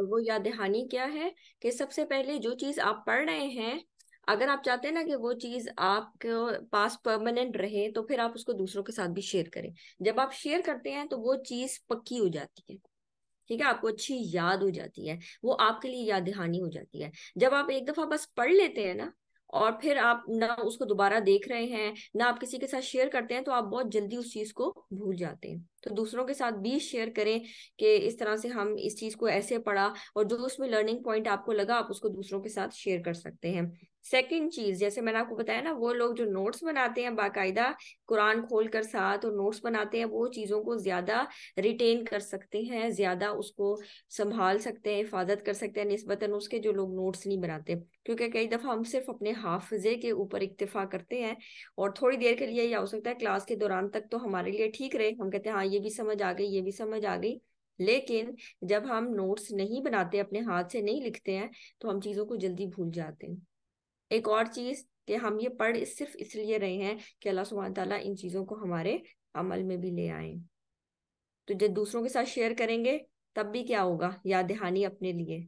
और वो याद दहानी क्या है कि सबसे पहले जो चीज़ आप पढ़ रहे हैं अगर आप चाहते हैं ना कि वो चीज़ आपके पास परमानेंट रहे तो फिर आप उसको दूसरों के साथ भी शेयर करें जब आप शेयर करते हैं तो वो चीज़ पक्की हो जाती है ठीक है आपको अच्छी याद हो जाती है वो आपके लिए याद दहानी हो जाती है जब आप एक दफा बस पढ़ लेते हैं ना और फिर आप ना उसको दोबारा देख रहे हैं ना आप किसी के साथ शेयर करते हैं तो आप बहुत जल्दी उस चीज को भूल जाते हैं तो दूसरों के साथ भी शेयर करें कि इस तरह से हम इस चीज को ऐसे पढ़ा और जो उसमें लर्निंग पॉइंट आपको लगा आप उसको दूसरों के साथ शेयर कर सकते हैं सेकंड चीज जैसे मैंने आपको बताया ना वो लोग जो नोट्स बनाते हैं बाकायदा कुरान खोल कर साथ और नोट्स बनाते हैं वो चीज़ों को ज्यादा रिटेन कर सकते हैं ज्यादा उसको संभाल सकते हैं हिफाजत कर सकते हैं नस्बता उसके जो लोग नोट्स नहीं बनाते क्योंकि कई दफ़ा हम सिर्फ अपने हाफजे के ऊपर इक्तफा करते हैं और थोड़ी देर के लिए यह हो सकता है क्लास के दौरान तक तो हमारे लिए ठीक रहे हम कहते हैं हाँ ये भी समझ आ गई ये भी समझ आ गई लेकिन जब हम नोट्स नहीं बनाते अपने हाथ से नहीं लिखते हैं तो हम चीज़ों को जल्दी भूल जाते हैं एक और चीज कि हम ये पढ़ सिर्फ इसलिए रहे हैं कि अल्लाह सुबहान तला इन चीज़ों को हमारे अमल में भी ले आए तो जब दूसरों के साथ शेयर करेंगे तब भी क्या होगा याद दहानी अपने लिए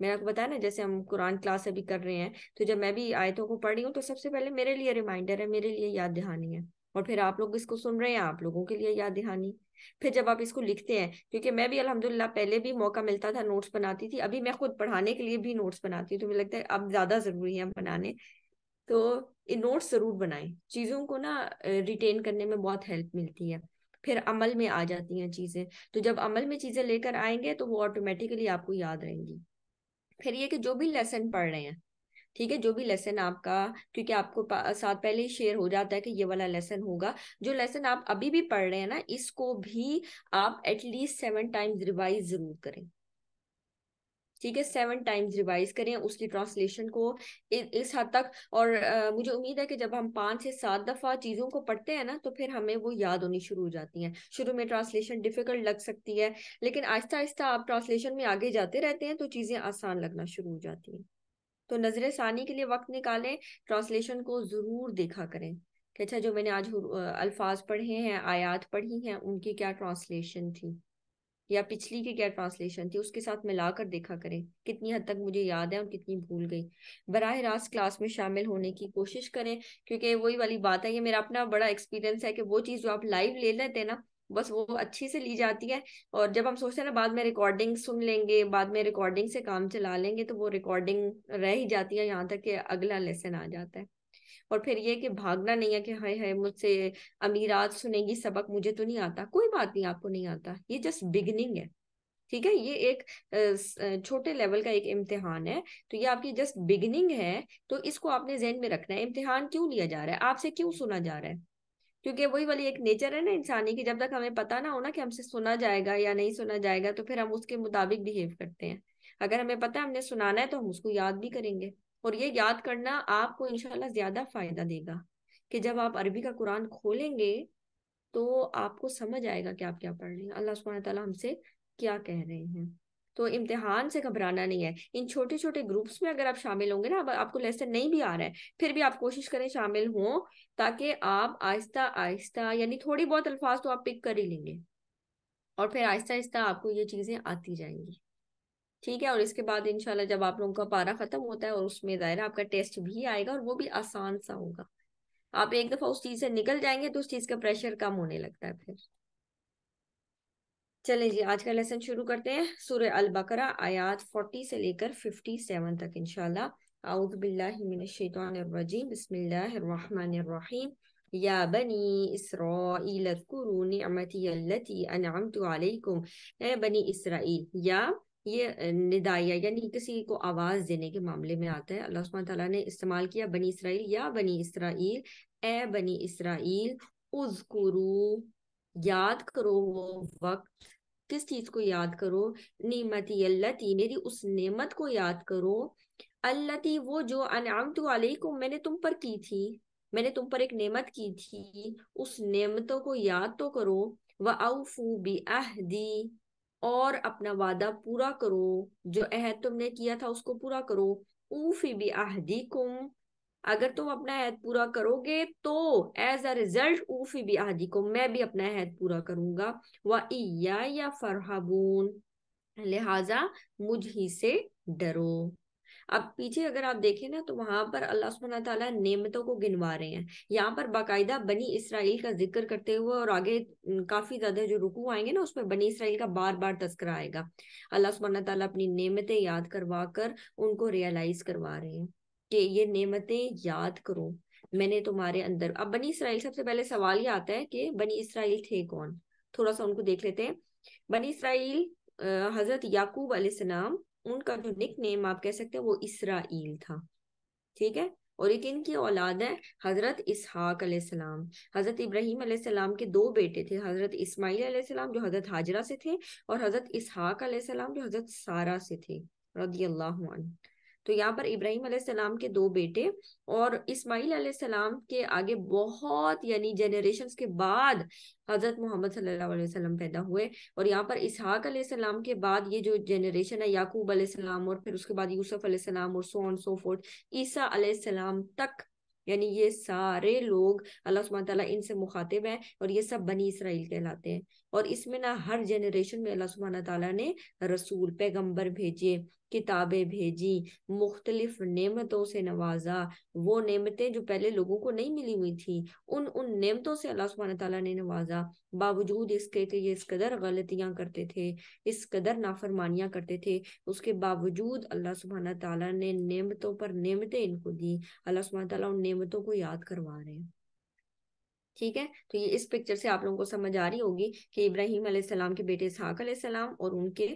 मैंने आपको बताया ना जैसे हम कुरान क्लास अभी कर रहे हैं तो जब मैं भी आयतों को पढ़ी हूँ तो सबसे पहले मेरे लिए रिमाइंडर है मेरे लिए याद दहानी है और फिर आप लोग इसको सुन रहे हैं आप लोगों के लिए याद दहानी फिर जब आप इसको लिखते हैं क्योंकि मैं भी अलहमदिल्ला पहले भी मौका मिलता था नोट्स बनाती थी अभी मैं खुद पढ़ाने के लिए भी नोट्स बनाती हूँ तो मुझे लगता है अब ज्यादा जरूरी है बनाने तो ये नोट्स जरूर बनाएं चीज़ों को ना रिटेन करने में बहुत हेल्प मिलती है फिर अमल में आ जाती हैं चीज़ें तो जब अमल में चीज़ें लेकर आएंगे तो वो ऑटोमेटिकली आपको याद रहेंगी फिर ये कि जो भी लेसन पढ़ रहे हैं ठीक है जो भी लेसन आपका क्योंकि आपको साथ पहले ही शेयर हो जाता है कि ये वाला लेसन होगा जो लेसन आप अभी भी पढ़ रहे हैं ना इसको भी आप एटलीस्ट सेवन टाइम्स रिवाइज जरूर करें ठीक है सेवन टाइम्स रिवाइज करें उसकी ट्रांसलेशन को इस हद तक और आ, मुझे उम्मीद है कि जब हम पाँच से सात दफ़ा चीज़ों को पढ़ते हैं ना तो फिर हमें वो याद होनी शुरू हो जाती हैं शुरू में ट्रांसलेशन डिफिकल्ट लग सकती है लेकिन आहिस्ता आहिस्ता आप ट्रांसलेशन में आगे जाते रहते हैं तो चीज़ें आसान लगना शुरू हो जाती हैं तो नजर सानी के लिए वक्त निकालें ट्रांसलेशन को जरूर देखा करें कि अच्छा जो मैंने आज अल्फाज पढ़े हैं आयात पढ़ी हैं उनकी क्या ट्रांसलेशन थी या पिछली की क्या ट्रांसलेशन थी उसके साथ मिलाकर देखा करें कितनी हद तक मुझे याद है और कितनी भूल गई बरह रास्त क्लास में शामिल होने की कोशिश करें क्योंकि वही वाली बात है ये मेरा अपना बड़ा एक्सपीरियंस है कि वो चीज़ जो आप लाइव ले लेते हैं ना बस वो अच्छी से ली जाती है और जब हम सोचते हैं ना बाद में रिकॉर्डिंग सुन लेंगे बाद में रिकॉर्डिंग से काम चला लेंगे तो वो रिकॉर्डिंग रह ही जाती है यहाँ तक कि अगला लेसन आ जाता है और फिर ये कि भागना नहीं है कि हाय हाय मुझसे अमीरात सुनेगी सबक मुझे तो नहीं आता कोई बात नहीं आपको नहीं आता ये जस्ट बिगनिंग है ठीक है ये एक छोटे लेवल का एक इम्तिहान है तो ये आपकी जस्ट बिगनिंग है तो इसको आपने जहन में रखना है इम्तिहान क्यों लिया जा रहा है आपसे क्यों सुना जा रहा है क्योंकि वही वाली एक नेचर है ना इंसानी की जब तक हमें पता ना हो ना कि हमसे सुना जाएगा या नहीं सुना जाएगा तो फिर हम उसके मुताबिक बिहेव करते हैं अगर हमें पता है हमने सुनाना है तो हम उसको याद भी करेंगे और ये याद करना आपको इनशाला ज्यादा फायदा देगा कि जब आप अरबी का कुरान खोलेंगे तो आपको समझ आएगा कि आप क्या पढ़ रहे हैं अल्लाह सुबह हमसे क्या कह रहे हैं तो इम्तिहान से घबराना नहीं है इन छोटे छोटे ग्रुप्स में अगर आप शामिल होंगे ना आपको लेसन नहीं भी आ रहा है फिर भी आप कोशिश करें शामिल हों ताकि आप आहिस्ता आहिस्ता यानी थोड़ी बहुत अल्फाज तो आप पिक कर ही लेंगे और फिर आहिस्ता आहिस्ता आपको ये चीज़ें आती जाएंगी ठीक है और इसके बाद इनशाला जब आप लोगों का पारा ख़त्म होता है और उसमें ज़ाहिर आपका टेस्ट भी आएगा और वो भी आसान सा होगा आप एक दफ़ा उस चीज़ से निकल जाएंगे तो उस चीज़ का प्रेशर कम होने लगता है फिर चलें जी आज का लेसन शुरू करते हैं सूर्य अल बकरा आयात 40 से लेकर 57 तक इंशाल्लाह अऊद बिल्लाहिमिनशैतानिर्रजीम बिस्मिल्लाहिर्रहमानिर्रहीम या बनी इसराइल अذكروا نعمتي التي انعمت عليكم ए बनी इसराइल या ये निदाया यानी किसी को आवाज देने के मामले में आता है अल्लाह सुबहान तआला ने इस्तेमाल किया बनी इसराइल या बनी इसराइल ए बनी इसराइल उजकुरू याद करो वो वक्त किस चीज को याद करो नीमती अल्लती मेरी उस नेमत को याद करो अल्लती वो जो अनाम तो को मैंने तुम पर की थी मैंने तुम पर एक नेमत की थी उस नेमतों को याद तो करो व औफू बी अहदी और अपना वादा पूरा करो जो अहद तुमने किया था उसको पूरा करो ऊफी बी अहदी कुम अगर तुम अपना हैद पूरा करोगे तो एज अ रिजल्ट ऊफी भी आदि को मैं भी अपना हैद पूरा करूंगा वह या, या फरहाबून लिहाजा मुझ ही से डरो अब पीछे अगर आप देखें ना तो वहां पर अल्लाह सुबहाना तआला नेमतों को गिनवा रहे हैं यहाँ पर बाकायदा बनी इसराइल का जिक्र करते हुए और आगे काफी ज्यादा जो रुकू आएंगे ना उसमें बनी इसराइल का बार बार तस्कर आएगा अल्लाह सुबहाना तआला अपनी नेमतें याद करवा कर उनको रियलाइज करवा रहे हैं कि ये नेमतें याद करो मैंने तुम्हारे अंदर अब बनी इसराइल सबसे पहले सवाल ये आता है कि बनी इसराइल थे कौन थोड़ा सा उनको देख लेते हैं बनी इसराइल हजरत याकूब अलैहिस्सलाम उनका जो निक नेम आप कह सकते हैं वो इसराइल था ठीक है और एक इनकी औलाद है हजरत इसहाक अलैहिस्सलाम हजरत इब्राहिम अलैहिस्सलाम के दो बेटे थे हजरत इस्माइल अलैहिस्सलाम जो हजरत हाजरा से थे और हजरत इसहाक अलैहिस्सलाम जो हजरत सारा से थे रदी अल्लाह तो यहाँ पर इब्राहिम सलाम के दो बेटे और इस्माइल सलाम के आगे बहुत यानी जनरेशन के बाद हजरत मोहम्मद सल्लाम पैदा हुए और यहाँ पर इसहाक सलाम के बाद ये जो जनरेशन है याकूब सलाम और फिर उसके बाद यूसुफ सलाम और सो ऑन सो फोर्थ ईसा सलाम तक यानी ये सारे लोग अल्लाह सुबहान तला इनसे मुखातिब हैं और ये सब बनी इसराइल कहलाते हैं और इसमें ना हर जनरेशन में अल्लाह सुबहाना तला ने रसूल पैगंबर भेजे किताबें भेजी मुख्तलिफ नेमतों से नवाजा वो नेमतें जो पहले लोगों को नहीं मिली हुई थी उन उन नेमतों से अल्लाह सुबहान तला ने नवाजा बावजूद इसके कि ये इस कदर गलतियां करते थे इस कदर नाफरमानियां करते थे उसके बावजूद अल्लाह सुबहाना तला ने नेमतों पर नेमतें इनको दी अल्लाह सुबहान तला उन नेमतों को याद करवा रहे हैं ठीक है तो ये इस पिक्चर से आप लोगों को समझ आ रही होगी कि इब्राहिम अलैहिस्सलाम के बेटे इसहाक अलैहिस्सलाम और उनके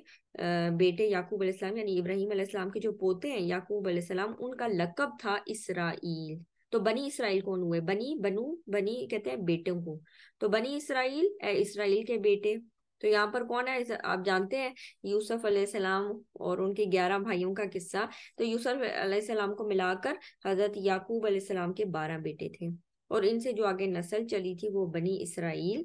बेटे याकूब अलैहिस्सलाम यानी इब्राहिम अलैहिस्सलाम के जो पोते हैं याकूब अलैहिस्सलाम उनका लकब था इसराइल तो बनी इसराइल कौन हुए बनी बनू बनी कहते हैं बेटों को तो बनी इसराइल इसराइल के बेटे तो यहाँ पर कौन है आप जानते हैं यूसुफ अलैहिस्सलाम और उनके ग्यारह भाइयों का किस्सा तो यूसुफ अलैहिस्सलाम को मिलाकर हजरत याकूब अलैहिस्सलाम के बारह बेटे थे और इनसे जो आगे नस्ल चली थी वो बनी इसराइल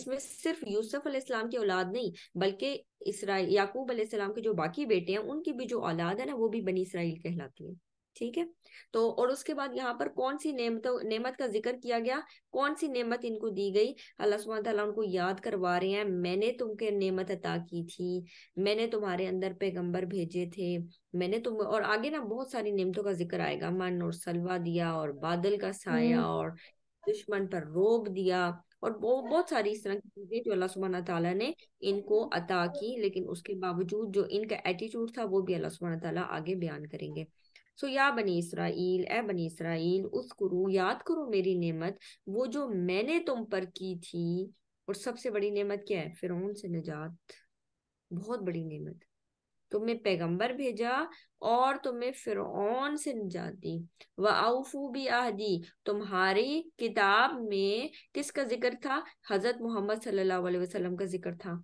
इसमें सिर्फ यूसुफ अलैहिस्सलाम की औलाद नहीं बल्कि इसराइल याकूब अलैहिस्सलाम के जो बाकी बेटे हैं उनकी भी जो औलाद है ना वो भी बनी इसराइल कहलाती है ठीक है तो और उसके बाद यहाँ पर कौन सी नेमतों नेमत का जिक्र किया गया कौन सी नेमत इनको दी गई अल्लाह सुबह तला उनको याद करवा रहे हैं मैंने तुमके नेमत अता की थी मैंने तुम्हारे अंदर पैगंबर भेजे थे मैंने तुम और आगे ना बहुत सारी नेमतों का जिक्र आएगा मन और सलवा दिया और बादल का साया हम्म। और दुश्मन पर रोब दिया और बहुत बहुत सारी इस तरह की चीजें जो अल्लाह सुबहाना तला ने इनको अता की लेकिन उसके बावजूद जो इनका एटीट्यूड था वो भी अल्लाह सुबहाना तला आगे बयान करेंगे सो या बनी इसराइल ए बनी इसराइल करो याद करो मेरी नेमत वो जो मैंने तुम पर की थी और सबसे बड़ी नेमत क्या है फिर से निजात बहुत बड़ी नेमत तुम्हें पैगंबर भेजा और तुम्हें फिर से निजात दी व आउफू भी आहदी तुम्हारी किताब में किसका जिक्र था हजरत मोहम्मद सल्लल्लाहु अलैहि वसल्लम का जिक्र था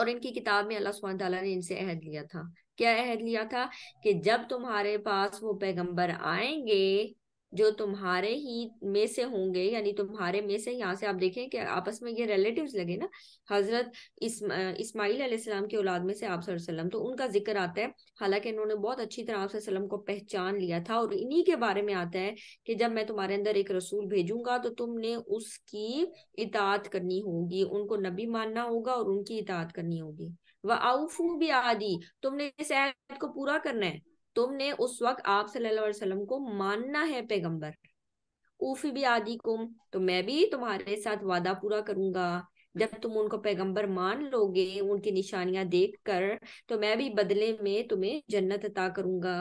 और इनकी किताब में अल्लाह सुबह ने इनसे अहद लिया था क्या अहद लिया था कि जब तुम्हारे पास वो पैगंबर आएंगे जो तुम्हारे ही में से होंगे यानी तुम्हारे में से यहाँ से आप देखें कि आपस में ये रिलेटिव्स लगे ना हजरत इस्माइल अलैहिस्सलाम की औलाद में से आप वसल्लम तो उनका जिक्र आता है हालांकि इन्होंने बहुत अच्छी तरह आप सल्लम को पहचान लिया था और इन्हीं के बारे में आता है कि जब मैं तुम्हारे अंदर एक रसूल भेजूंगा तो तुमने उसकी इतात करनी होगी उनको नबी मानना होगा और उनकी इतात करनी होगी वफू भी आदि तुमने इस ऐद को पूरा करना है तुमने उस वक्त आप सल्लल्लाहु अलैहि वसल्लम को मानना है पैगंबर उफ भी आदि कुम तो मैं भी तुम्हारे साथ वादा पूरा करूंगा जब तुम उनको पैगंबर मान लोगे उनकी निशानियां देख कर तो मैं भी बदले में तुम्हें जन्नत अता करूंगा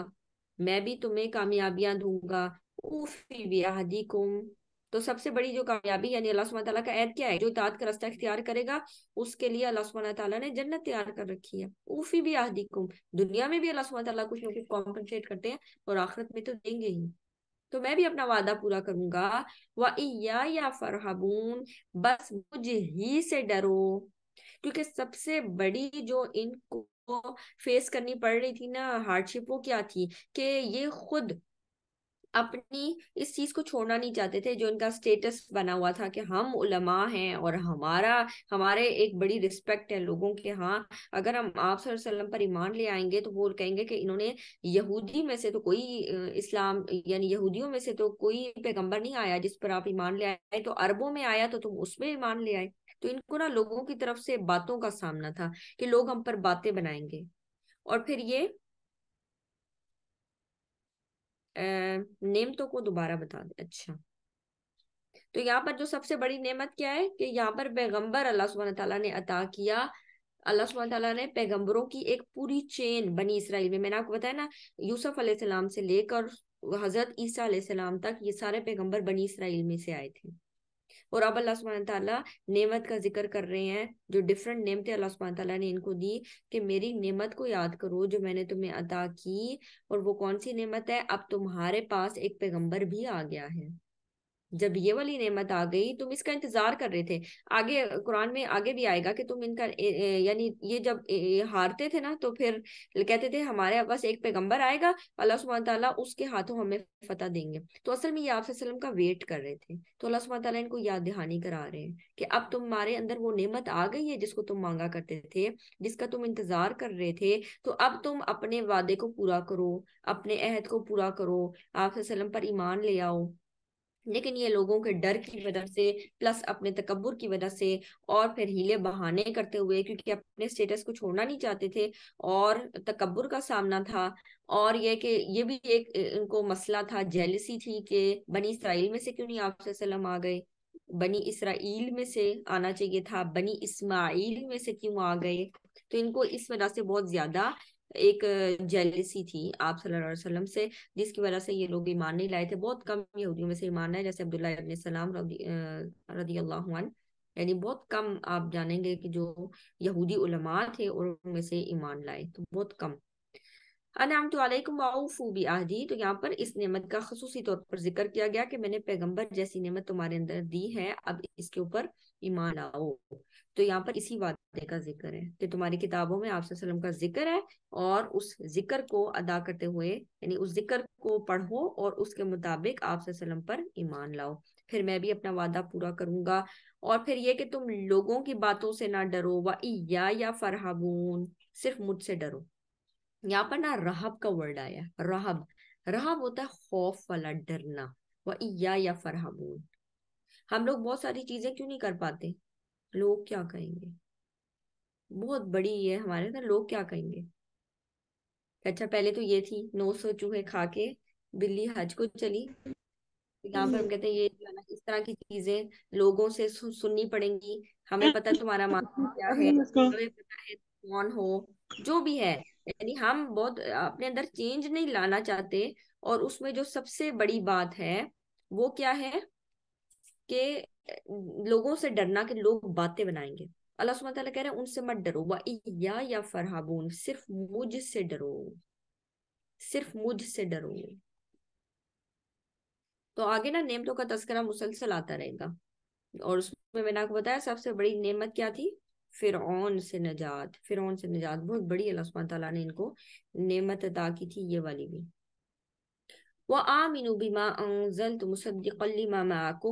मैं भी तुम्हें कामयाबियां दूंगा उफी भी आदि कुम तो सबसे बड़ी जो कामयाबी यानी अल्लाह सुबह तला का ऐद क्या है जो दाद का रास्ता इख्तियार करेगा उसके लिए अल्लाह सुबह तला ने जन्नत तैयार कर रखी है ऊफी भी आहदी दुनिया में भी अल्लाह सुबह तला कुछ लोग कॉम्पनसेट करते हैं और आखिरत में तो देंगे ही तो मैं भी अपना वादा पूरा करूंगा वह या फरहबून बस मुझ ही से डरो क्योंकि सबसे बड़ी जो इनको फेस करनी पड़ रही थी ना हार्डशिप वो क्या थी कि ये खुद अपनी इस चीज को छोड़ना नहीं चाहते थे जो इनका स्टेटस बना हुआ था कि हम उलमा हैं और हमारा हमारे एक बड़ी रिस्पेक्ट है लोगों के हाँ अगर हम आप वसल्लम पर ईमान ले आएंगे तो वो कहेंगे कि इन्होंने यहूदी में से तो कोई इस्लाम यानी यहूदियों में से तो कोई पैगम्बर नहीं आया जिस पर आप ईमान ले आए तो अरबों में आया तो तुम उसमें ईमान ले आए तो इनको ना लोगों की तरफ से बातों का सामना था कि लोग हम पर बातें बनाएंगे और फिर ये नेमतों को दोबारा बता दे अच्छा तो यहाँ पर जो सबसे बड़ी नेमत क्या है कि यहाँ पर पैगम्बर अल्लाह सुबह तला ने अता किया अल्लाह सुबह तला ने पैगम्बरों की एक पूरी चेन बनी इसराइल में मैंने आपको बताया ना यूसुफ अलैहिस्सलाम से लेकर हजरत ईसा अलैहिस्सलाम तक ये सारे पैगम्बर बनी इसराइल में से आए थे और अब अल्लाह सुबहान तला नेमत का जिक्र कर रहे हैं जो डिफरेंट नेमतें अल्लाह सुबहान तला ने इनको दी कि मेरी नेमत को याद करो जो मैंने तुम्हें अदा की और वो कौन सी नेमत है अब तुम्हारे पास एक पैगम्बर भी आ गया है जब ये वाली नेमत आ गई तुम इसका इंतजार कर रहे थे आगे कुरान में आगे भी आएगा कि तुम इनका यानी ये जब ए, हारते थे ना तो फिर कहते थे हमारे पास एक पैगंबर आएगा अल्लाह सुबह ताला उसके हाथों हमें फतह देंगे तो असल में ये आप का वेट कर रहे थे तो अल्लाह सुबह ताला इनको याद दहानी करा रहे हैं कि अब तुम्हारे अंदर वो नेमत आ गई है जिसको तुम मांगा करते थे जिसका तुम इंतजार कर रहे थे तो अब तुम अपने वादे को पूरा करो अपने अहद को पूरा करो आप पर ईमान ले आओ लेकिन ये लोगों के डर की वजह से प्लस अपने तकबर की वजह से और फिर हीले बहाने करते हुए क्योंकि अपने स्टेटस को छोड़ना नहीं चाहते थे और तकबर का सामना था और यह कि ये भी एक इनको मसला था जेलसी थी कि बनी इसराइल में से क्यों नहीं आप आ गए बनी इसराइल में से आना चाहिए था बनी इसमाइल में से क्यों आ गए तो इनको इस वजह से बहुत ज्यादा एक जेलिसी थी आप वसल्लम से जिसकी वजह से ये लोग ईमान नहीं लाए थे बहुत कम यहूदियों में से ईमान है जैसे अब्दुल्ला सलाम रदी अल्लाह यानी बहुत कम आप जानेंगे कि जो यहूदी उलमा थे और उनमें से ईमान लाए तो बहुत कम अनाम तो वाऊफूबी आहदी तो यहाँ पर इस नेमत का खसूसी तौर पर जिक्र किया गया कि मैंने पैगंबर जैसी नेमत तुम्हारे अंदर दी है अब इसके ऊपर ईमान लाओ तो यहाँ पर इसी वादे का जिक्र है कि तो तुम्हारी किताबों में आपसे सलम का जिक्र है और उस जिक्र को अदा करते हुए यानी उस जिक्र को पढ़ो और उसके मुताबिक आपसे सलम पर ईमान लाओ फिर मैं भी अपना वादा पूरा करूंगा और फिर ये कि तुम लोगों की बातों से ना डरो या, या फरहाबून सिर्फ मुझसे डरो यहाँ पर ना रहब का वर्ड आया राहब रहब होता है खौफ वाला डरना व या, या फरहाबून हम लोग बहुत सारी चीजें क्यों नहीं कर पाते लोग क्या कहेंगे बहुत बड़ी ये हमारे अंदर लोग क्या कहेंगे अच्छा पहले तो ये थी नौ सौ चूहे खा के बिल्ली हज को चली यहाँ पर हम कहते हैं ये जो है ना इस तरह की चीजें लोगों से सु, सुननी पड़ेंगी हमें पता है तुम्हारा मान क्या है हमें पता है कौन हो जो भी है यानी हम बहुत अपने अंदर चेंज नहीं लाना चाहते और उसमें जो सबसे बड़ी बात है वो क्या है कि लोगों से डरना कि लोग बातें बनाएंगे अल्लाह सुबह कह रहे हैं उनसे मत डरो वया या फरहाबून सिर्फ मुझसे डरो सिर्फ मुझसे डरो तो आगे ना नेमतों का तस्करा मुसलसल आता रहेगा और उसमें मैंने आपको बताया सबसे बड़ी नेमत क्या थी फिर से नजात फिर से नजात बहुत बड़ी अल्लाह सुबह ने इनको नेमत अदा की थी ये वाली भी वह आमिनु बिमा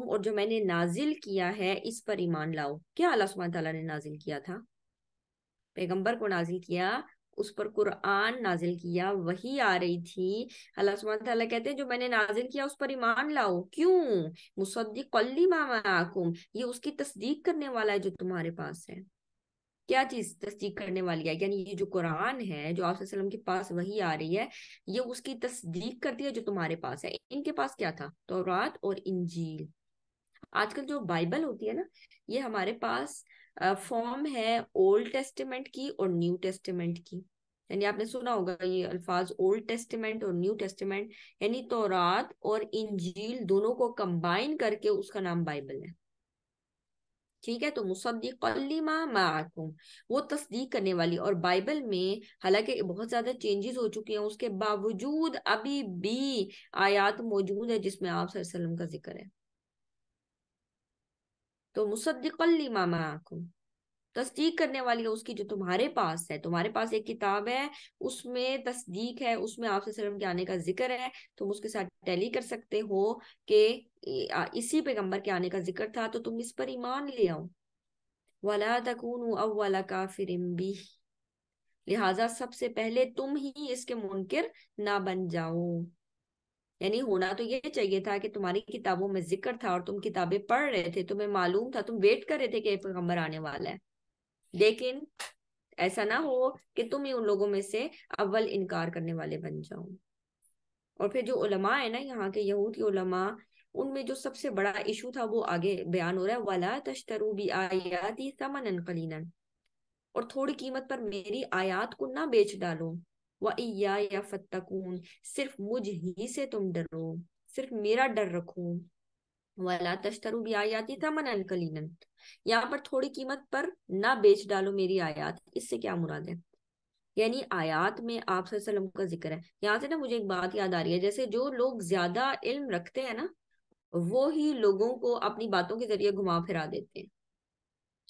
और जो मैंने नाजिल किया है इस पर ईमान लाओ क्या अल्लाह सुबह तला ने नाजिल किया था पैगम्बर को नाजिल किया उस पर कुरान नाजिल किया वही आ रही थी अल्लाह सुबह तला कहते हैं जो मैंने नाजिल किया उस पर ईमान लाओ क्यों कल्ली मामाकुम ये उसकी तस्दीक करने वाला है जो तुम्हारे पास है क्या चीज तस्दीक करने वाली है यानी ये जो कुरान है जो आप के पास वही आ रही है ये उसकी तस्दीक करती है जो तुम्हारे पास है इनके पास क्या था तौरात और इंजील आजकल जो बाइबल होती है ना ये हमारे पास फॉर्म है ओल्ड टेस्टमेंट की और न्यू टेस्टमेंट की यानी आपने सुना होगा ये अल्फाज ओल्ड टेस्टमेंट और न्यू टेस्टमेंट यानी तौरात और इंजील दोनों को कंबाइन करके उसका नाम बाइबल है ठीक है तो मुसद्दीकलिमा माकुम वो तस्दीक करने वाली और बाइबल में हालांकि बहुत ज्यादा चेंजेस हो चुके हैं उसके बावजूद अभी भी आयात मौजूद है जिसमें आप वसल्लम का जिक्र है तो मुसद्दीकलिमा माकुम तस्दीक करने वाली है उसकी जो तुम्हारे पास है तुम्हारे पास एक किताब है उसमें तस्दीक है उसमें आपसे सलम के आने का जिक्र है तुम उसके साथ टैली कर सकते हो कि इसी पैगम्बर के आने का जिक्र था तो तुम इस पर ईमान ले आओ वाला तकून अव्वाला काफिर भी लिहाजा सबसे पहले तुम ही इसके मुनकर ना बन जाओ यानी होना तो ये चाहिए था कि तुम्हारी किताबों में जिक्र था और तुम किताबें पढ़ रहे थे तुम्हें मालूम था तुम वेट कर रहे थे कि पैगम्बर आने वाला है लेकिन ऐसा ना हो कि तुम ही उन लोगों में से अव्वल इनकार करने वाले बन जाओ और फिर जो उलमा है ना यहाँ के यहूदी उलमा उनमें जो सबसे बड़ा इशू था वो आगे बयान हो रहा है वाला तश्तरू भी आयाती समन कलीन और थोड़ी कीमत पर मेरी आयात को ना बेच डालो वया फतकून सिर्फ मुझ ही से तुम डरो सिर्फ मेरा डर रखो वाला तश्तरु भी था मन कलीनन यहाँ पर थोड़ी कीमत पर ना बेच डालो मेरी आयात इससे क्या मुराद है यानी आयात में आप वसल्लम का जिक्र है यहाँ से ना मुझे एक बात याद आ रही है जैसे जो लोग ज्यादा इल्म रखते हैं ना वो ही लोगों को अपनी बातों के जरिए घुमा फिरा देते हैं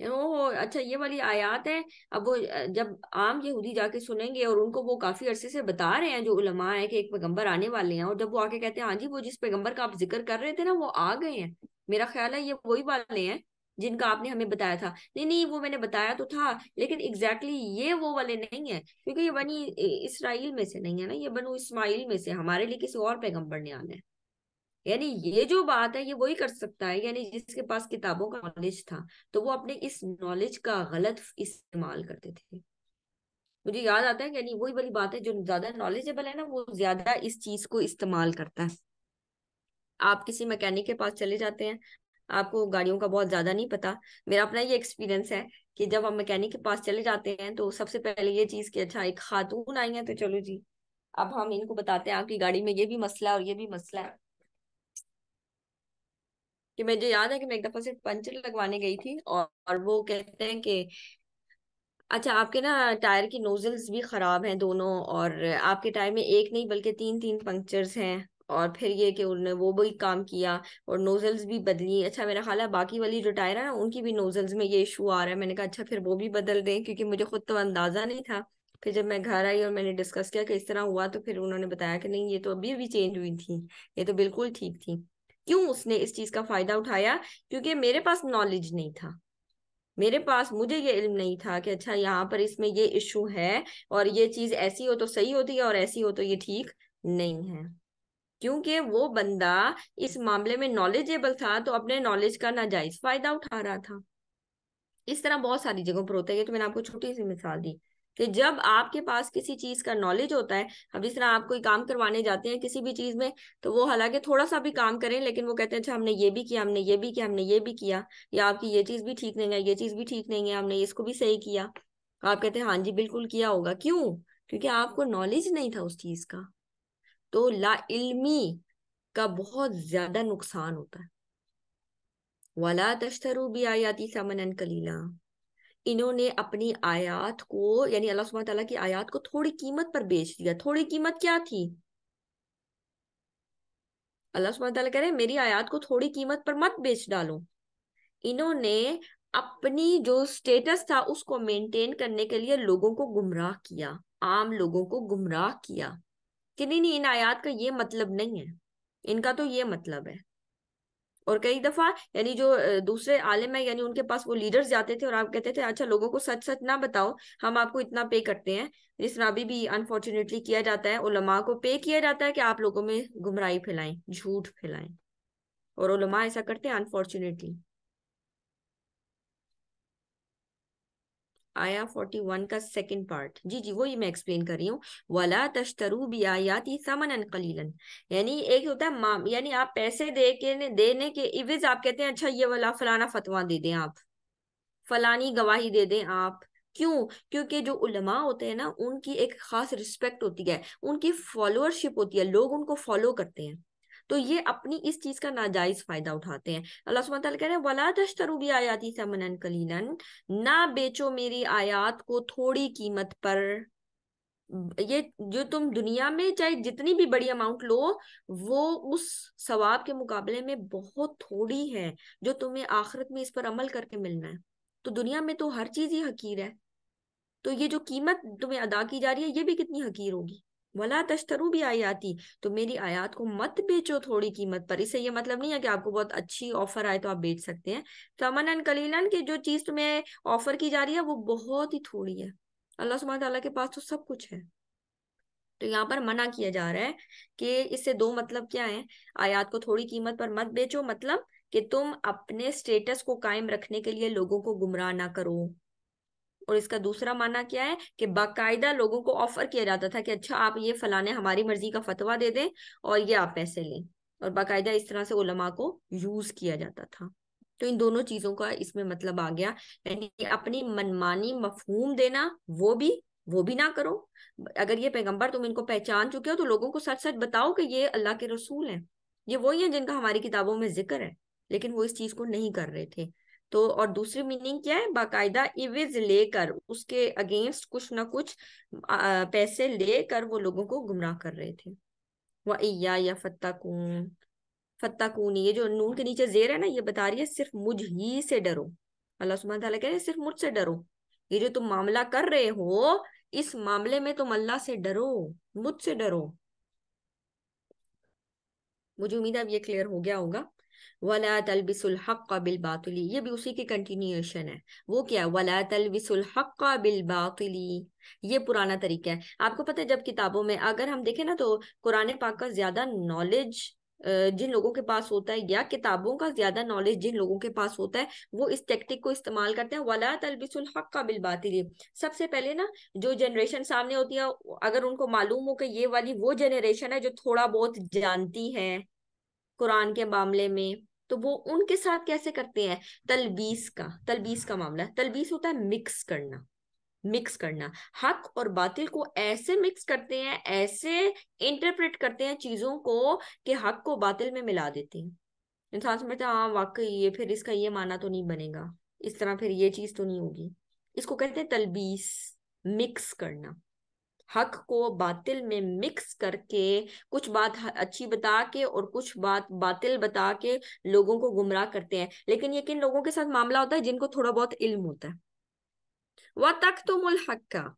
ओ अच्छा ये वाली आयात है अब वो जब आम यहूदी जाके सुनेंगे और उनको वो काफी अरसे से बता रहे हैं जो उलमा है कि एक पैगंबर आने वाले हैं और जब वो आके कहते हैं हाँ जी वो जिस पैगंबर का आप जिक्र कर रहे थे ना वो आ गए हैं मेरा ख्याल है ये वही वाले हैं जिनका आपने हमें बताया था नहीं नहीं वो मैंने बताया तो था लेकिन एग्जैक्टली exactly ये वो वाले नहीं है क्योंकि ये बनी इसराइल में से नहीं है ना ये बनू इसमाइल में से हमारे लिए किसी और पैगम्बर ने आना है यानी ये जो बात है ये वही कर सकता है यानी जिसके पास किताबों का नॉलेज था तो वो अपने इस नॉलेज का गलत इस्तेमाल करते थे मुझे याद आता है यानी वही वाली बात है जो ज्यादा नॉलेजेबल है ना वो ज्यादा इस चीज को इस्तेमाल करता है आप किसी मैकेनिक के पास चले जाते हैं आपको गाड़ियों का बहुत ज्यादा नहीं पता मेरा अपना ये एक्सपीरियंस है कि जब हम मैकेनिक के पास चले जाते हैं तो सबसे पहले ये चीज की अच्छा एक खातून आई है तो चलो जी अब हम इनको बताते हैं आपकी गाड़ी में ये भी मसला और ये भी मसला है कि मुझे याद है कि मैं एक दफा सिर्फ पंचर लगवाने गई थी और, और वो कहते हैं कि अच्छा आपके ना टायर की नोजल्स भी खराब हैं दोनों और आपके टायर में एक नहीं बल्कि तीन तीन पंक्चर्स हैं और फिर ये कि उन्होंने वो भी काम किया और नोजल्स भी बदली अच्छा मेरा ख्याल है बाकी वाली जो टायर है ना उनकी भी नोजल्स में ये इशू आ रहा है मैंने कहा अच्छा फिर वो भी बदल दें क्योंकि मुझे खुद तो अंदाजा नहीं था फिर जब मैं घर आई और मैंने डिस्कस किया कि इस तरह हुआ तो फिर उन्होंने बताया कि नहीं ये तो अभी अभी चेंज हुई थी ये तो बिल्कुल ठीक थी क्यों उसने इस चीज का फायदा उठाया क्योंकि मेरे पास नॉलेज नहीं था मेरे पास मुझे ये इल्म नहीं था कि अच्छा यहाँ पर इसमें ये इशू है और ये चीज ऐसी हो तो सही होती है और ऐसी हो तो ये ठीक नहीं है क्योंकि वो बंदा इस मामले में नॉलेजेबल था तो अपने नॉलेज का नाजायज फायदा उठा रहा था इस तरह बहुत सारी जगहों पर होता है ये तो मैंने आपको छोटी सी मिसाल दी कि जब आपके पास किसी चीज का नॉलेज होता है अब इस तरह आप कोई काम करवाने जाते हैं किसी भी चीज में तो वो हालांकि थोड़ा सा भी काम करें लेकिन वो कहते हैं अच्छा हमने ये भी किया हमने ये भी किया हमने ये भी किया या आपकी ये चीज भी ठीक नहीं है ये चीज भी ठीक नहीं है हमने इसको भी सही किया आप कहते हैं हाँ जी बिल्कुल किया होगा क्यों क्योंकि आपको नॉलेज नहीं था उस चीज का तो ला इल्मी का बहुत ज्यादा नुकसान होता है वाला तश्तरू भी आयाती सामन कलीला इन्होंने अपनी आयात को यानी अल्लाह सुबह तला की आयात को थोड़ी कीमत पर बेच दिया थोड़ी कीमत क्या थी अल्लाह सुबह तला कह रहे मेरी आयात को थोड़ी कीमत पर मत बेच डालो इन्होंने अपनी जो स्टेटस था उसको मेंटेन करने के लिए लोगों को गुमराह किया आम लोगों को गुमराह किया कि नहीं नहीं इन आयात का ये मतलब नहीं है इनका तो ये मतलब है और कई दफा यानी जो दूसरे आलिम है यानी उनके पास वो लीडर्स जाते थे और आप कहते थे अच्छा लोगों को सच सच ना बताओ हम आपको इतना पे करते हैं जिस तरह अभी भी अनफॉर्चुनेटली किया जाता है उलमा को पे किया जाता है कि आप लोगों में गुमराही फैलाएं झूठ फैलाएं और उलमा ऐसा करते हैं अनफॉर्चुनेटली आया 41 का सेकंड पार्ट जी जी वो ये मैं एक्सप्लेन कर रही हूँ वाला तश्तरू भी आयात ही समन कलीलन यानी एक होता है माम यानी आप पैसे दे के देने के इविज आप कहते हैं अच्छा ये वाला फलाना फतवा दे दें आप फलानी गवाही दे दें आप क्यों क्योंकि जो उलमा होते हैं ना उनकी एक खास रिस्पेक्ट होती है उनकी फॉलोअरशिप होती है लोग उनको फॉलो करते हैं तो ये अपनी इस चीज का नाजायज फायदा उठाते हैं अल्लाह सुबह कह रहे हैं वला तशतरू भी आयाती समन कलीन ना बेचो मेरी आयात को थोड़ी कीमत पर ये जो तुम दुनिया में चाहे जितनी भी बड़ी अमाउंट लो वो उस सवाब के मुकाबले में बहुत थोड़ी है जो तुम्हें आखिरत में इस पर अमल करके मिलना है तो दुनिया में तो हर चीज ही हकीर है तो ये जो कीमत तुम्हें अदा की जा रही है ये भी कितनी हकीर होगी वला तश्तरू भी आयाती तो मेरी आयात को मत बेचो थोड़ी कीमत पर इससे ये मतलब नहीं है कि आपको बहुत अच्छी ऑफर आए तो आप बेच सकते हैं तमन एंड कलीलन की जो चीज तुम्हें ऑफर की जा रही है वो बहुत ही थोड़ी है अल्लाह सुबह तला के पास तो सब कुछ है तो यहाँ पर मना किया जा रहा है कि इससे दो मतलब क्या है आयात को थोड़ी कीमत पर मत बेचो मतलब कि तुम अपने स्टेटस को कायम रखने के लिए लोगों को गुमराह ना करो और इसका दूसरा माना क्या है कि बाकायदा लोगों को ऑफर किया जाता था कि अच्छा आप ये फलाने हमारी मर्जी का फतवा दे दें और ये आप पैसे लें और बाकायदा इस तरह से उलमा को यूज किया जाता था तो इन दोनों चीजों का इसमें मतलब आ गया यानी अपनी मनमानी मफहूम देना वो भी वो भी ना करो अगर ये पैगंबर तुम इनको पहचान चुके हो तो लोगों को सच सच बताओ कि ये अल्लाह के रसूल हैं ये वही हैं जिनका हमारी किताबों में जिक्र है लेकिन वो इस चीज को नहीं कर रहे थे तो और दूसरी मीनिंग क्या है बाकायदा इविज लेकर उसके अगेंस्ट कुछ ना कुछ पैसे लेकर वो लोगों को गुमराह कर रहे थे वह या, या फत्ताकून ये जो नून के नीचे जेर है ना ये बता रही है सिर्फ मुझ ही से डरो अल्लाह सुबह कह रहे सिर्फ सिर्फ मुझसे डरो ये जो तुम मामला कर रहे हो इस मामले में तुम अल्लाह से डरो मुझसे डरो मुझे उम्मीद है अब ये क्लियर हो गया होगा वला तलबिसुल हक़ बिल बातुली ये भी उसी की कंटिन्यूएशन है वो क्या है वला तलबिसुल हक़ बिल बातुली ये पुराना तरीका है आपको पता है जब किताबों में अगर हम देखें ना तो कुरान पाक का ज्यादा नॉलेज जिन लोगों के पास होता है या किताबों का ज्यादा नॉलेज जिन लोगों के पास होता है वो इस टेक्टिक को इस्तेमाल करते हैं वला तलबिसुल हक का बिल बातिली सबसे पहले ना जो जनरेशन सामने होती है अगर उनको मालूम हो कि ये वाली वो जनरेशन है जो थोड़ा बहुत जानती है कुरान के मामले में तो वो उनके साथ कैसे करते हैं तलबीस का तलबीस का मामला तलबीस होता है मिक्स करना मिक्स करना हक और बातिल को ऐसे मिक्स करते हैं ऐसे इंटरप्रेट करते हैं चीजों को कि हक को बातिल में मिला देते हैं इंसान समझता है हाँ वाकई ये फिर इसका ये माना तो नहीं बनेगा इस तरह फिर ये चीज तो नहीं होगी इसको कहते हैं तलबीस मिक्स करना हक को बातिल में मिक्स करके कुछ बात अच्छी बता के और कुछ बात बातिल बता के लोगों को गुमराह करते हैं लेकिन ये किन लोगों के साथ मामला होता है जिनको थोड़ा बहुत इल्म होता है वह तक तुम हक का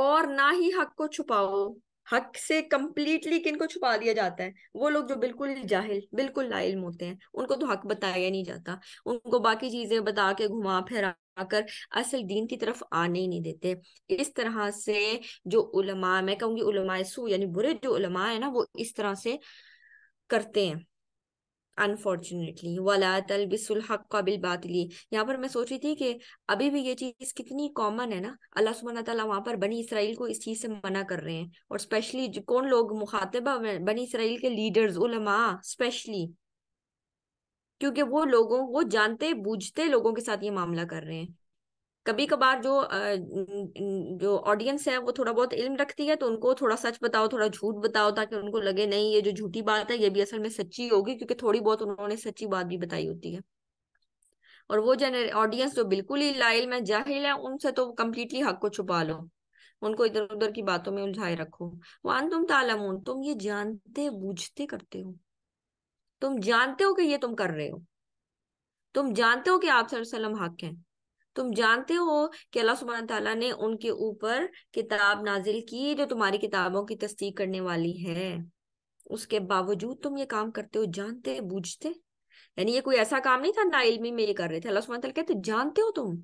और ना ही हक को छुपाओ हक से कम्प्लीटली किन को छुपा दिया जाता है वो लोग जो बिल्कुल जाहिल बिल्कुल लाइल होते हैं उनको तो हक बताया नहीं जाता उनको बाकी चीजें बता के घुमा फिरा आकर असल दीन की तरफ आने ही नहीं देते इस तरह से जो उलमा मैं कहूँगी उलमा सू यानी बुरे जो उलमा है ना वो इस तरह से करते हैं अनफॉर्चुनेटली वला तलबिसुल हक बिल बातिली यहाँ पर मैं सोच रही थी कि अभी भी ये चीज़ कितनी कॉमन है ना अल्लाह सुबहाना तला वहां पर बनी इसराइल को इस चीज़ से मना कर रहे हैं और स्पेशली कौन लोग मुखातबा बनी इसराइल के लीडर्स उलमा स्पेशली क्योंकि वो लोगों वो जानते बूझते लोगों के साथ ये मामला कर रहे हैं कभी कभार जो जो ऑडियंस है वो थोड़ा बहुत इल्म रखती है तो उनको थोड़ा सच बताओ थोड़ा झूठ बताओ ताकि उनको लगे नहीं ये जो झूठी बात है ये भी असल में सच्ची होगी क्योंकि थोड़ी बहुत उन्होंने सच्ची बात भी बताई होती है और वो जनर ऑडियंस जो बिल्कुल ही लाइल में जाहिल है उनसे तो कम्प्लीटली हक को छुपा लो उनको इधर उधर की बातों में उलझाए रखो वन तुम तालम तुम ये जानते बूझते करते हो तुम जानते हो कि ये तुम कर रहे हो तुम जानते हो कि आप सलम हक हैं तुम जानते हो कि अल्लाह सुबह तला ने उनके ऊपर किताब नाजिल की जो तुम्हारी किताबों की तस्दीक करने वाली है उसके बावजूद तुम ये काम करते हो जानते बूझते यानी ये कोई ऐसा काम नहीं था ना इलमी में ये कर रहे थे अल्लाह सुबह कहते जानते हो तुम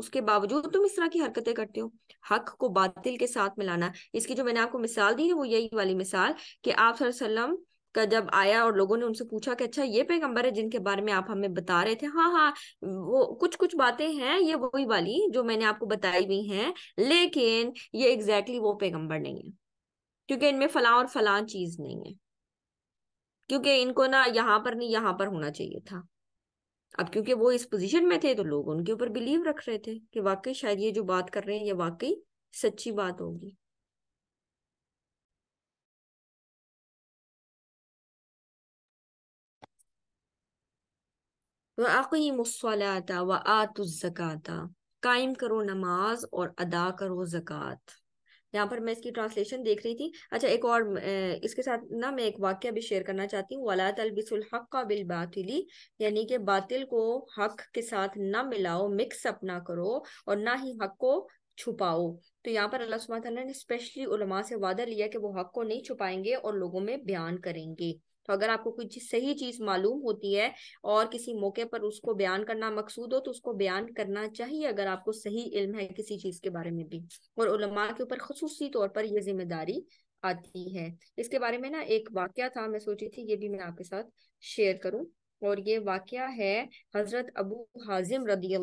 उसके बावजूद तुम इस तरह की हरकतें करते हो हक को बातिल के साथ मिलाना इसकी जो मैंने आपको मिसाल दी है वो यही वाली मिसाल कि आप वसल्लम का जब आया और लोगों ने उनसे पूछा कि अच्छा ये पैगंबर है जिनके बारे में आप हमें बता रहे थे हाँ हाँ वो कुछ कुछ बातें हैं ये वही वाली जो मैंने आपको बताई हुई हैं लेकिन ये एग्जैक्टली exactly वो पैगंबर नहीं है क्योंकि इनमें फला और फलां चीज नहीं है क्योंकि इनको ना यहाँ पर नहीं यहाँ पर होना चाहिए था अब क्योंकि वो इस पोजीशन में थे तो लोग उनके ऊपर बिलीव रख रहे थे कि वाकई शायद ये जो बात कर रहे हैं ये वाकई सच्ची बात होगी व व आतुज़काता कायम करो नमाज और अदा करो ज़क़़त यहाँ पर मैं इसकी ट्रांसलेशन देख रही थी अच्छा एक और इसके साथ ना मैं एक वाक्य भी शेयर करना चाहती हूँ वला तलबिसुल हक का बिल बातिली यानी कि बातिल को हक के साथ ना मिलाओ मिक्सअप ना करो और ना ही हक को छुपाओ तो यहाँ पर अल्लाह सुबह ने स्पेशली उलमा से वादा लिया कि वो हक को नहीं छुपाएंगे और लोगों में बयान करेंगे तो अगर आपको कोई सही चीज मालूम होती है और किसी मौके पर उसको बयान करना मकसूद हो तो उसको बयान करना चाहिए अगर आपको सही इल्म है किसी चीज के बारे में भी और उलमा के ऊपर खसूसी तौर पर यह जिम्मेदारी आती है इसके बारे में ना एक वाक्य था मैं सोची थी ये भी मैं आपके साथ शेयर करूँ और ये वाक्य है हजरत अबू हाजिम रदी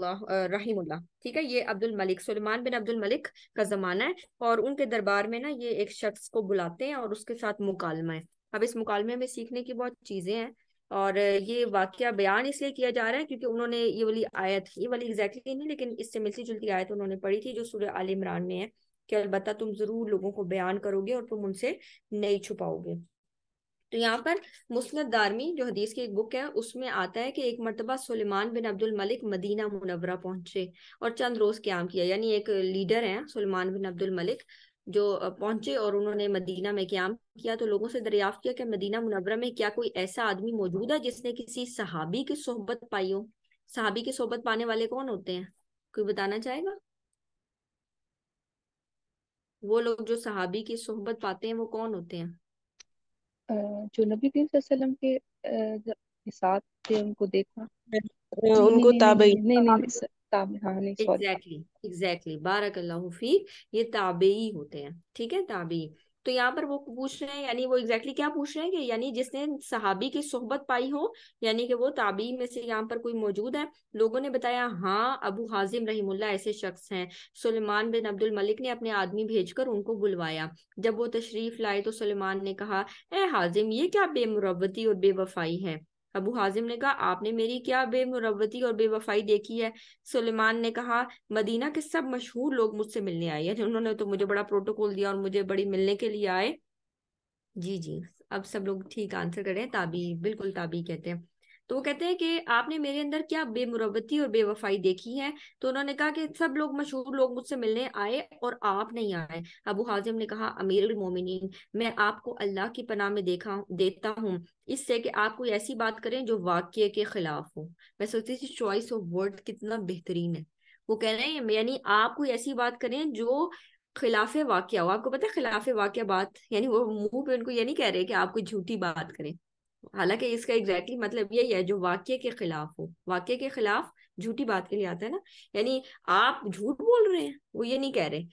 रहीमुल्ला ठीक है ये अब्दुल मलिक सुलेमान बिन अब्दुल मलिक का जमाना है और उनके दरबार में ना ये एक शख्स को बुलाते हैं और उसके साथ मुकालमा है अब इस मुकालमे में सीखने की बहुत चीजें हैं और ये वाक्य बयान इसलिए किया जा रहा है क्योंकि उन्होंने ये वाली आयत ये वाली एग्जैक्टली exactly नहीं लेकिन इससे मिलती जुलती आयत उन्होंने पढ़ी थी जो सूर्य आल इमरान में है कि अलबत् तुम जरूर लोगों को बयान करोगे और तुम उनसे नहीं छुपाओगे तो यहाँ पर मुस्लत दारमी जो हदीस की एक बुक है उसमें आता है कि एक मरतबा Sulaiman bin Abdul Malik Madina मुनवरा पहुंचे और चंद रोज क्याम किया यानी एक लीडर है सुलेमान बिन अब्दुल मलिक जो पहुंचे और उन्होंने मदीना में क्याम किया तो लोगों से दरियाफ्त किया कि मदीना मुनवरा में क्या कोई ऐसा आदमी मौजूद है जिसने किसी सहाबी की सोहबत पाई हो सहाबी की सोहबत पाने वाले कौन होते हैं कोई बताना चाहेगा वो लोग जो सहाबी की सोहबत पाते हैं वो कौन होते हैं जो नबी करीम वसल्लम के साथ थे उनको देखा उनको ताबई नहीं नहीं एग्जैक्टली एग्जैक्टली बारकल्लाहू फीक ये ताबेई होते हैं ठीक है ताबेई तो यहाँ पर वो पूछ रहे हैं यानी वो एग्जैक्टली क्या पूछ रहे हैं कि यानी जिसने सहाबी की सोहबत पाई हो यानी कि वो ताबी में से यहाँ पर कोई मौजूद है लोगों ने बताया हाँ अबू हाजिम रहीमुल्ला ऐसे शख्स हैं सुलेमान बिन अब्दुल मलिक ने अपने आदमी भेजकर उनको बुलवाया जब वो तशरीफ लाए तो सुलेमान ने कहा ए हाजिम ये क्या बेमुरवती और बेवफाई है अबू हाजिम ने कहा आपने मेरी क्या बेमुरवती और बेवफाई देखी है सुलेमान ने कहा मदीना के सब मशहूर लोग मुझसे मिलने आए हैं उन्होंने तो मुझे बड़ा प्रोटोकॉल दिया और मुझे बड़ी मिलने के लिए आए जी जी अब सब लोग ठीक आंसर करें ताबी बिल्कुल ताबी कहते हैं तो वो कहते हैं कि आपने मेरे अंदर क्या बेमुरबती और बेवफाई देखी है तो उन्होंने कहा कि सब लोग मशहूर लोग मुझसे मिलने आए और आप नहीं आए अबू हाजिम ने कहा अमीर मोमिन मैं आपको अल्लाह की पनाह में देखा देता हूँ इससे कि आप कोई ऐसी बात करें जो वाक्य के खिलाफ हो मैं सोचती थी चॉइस ऑफ वर्ड कितना बेहतरीन है वो कह रहे हैं यानी आप कोई ऐसी बात करें जो खिलाफ वाक्य हो आपको पता है खिलाफ वाक्य बात यानी वो मुंह पे उनको ये नहीं कह रहे कि आप कोई झूठी बात करें हालांकि इसका एग्जैक्टली exactly मतलब यही है जो वाक्य के खिलाफ हो वाक्य के खिलाफ झूठी बात के लिए आता है ना यानी आप झूठ बोल रहे हैं वो ये नहीं कह रहे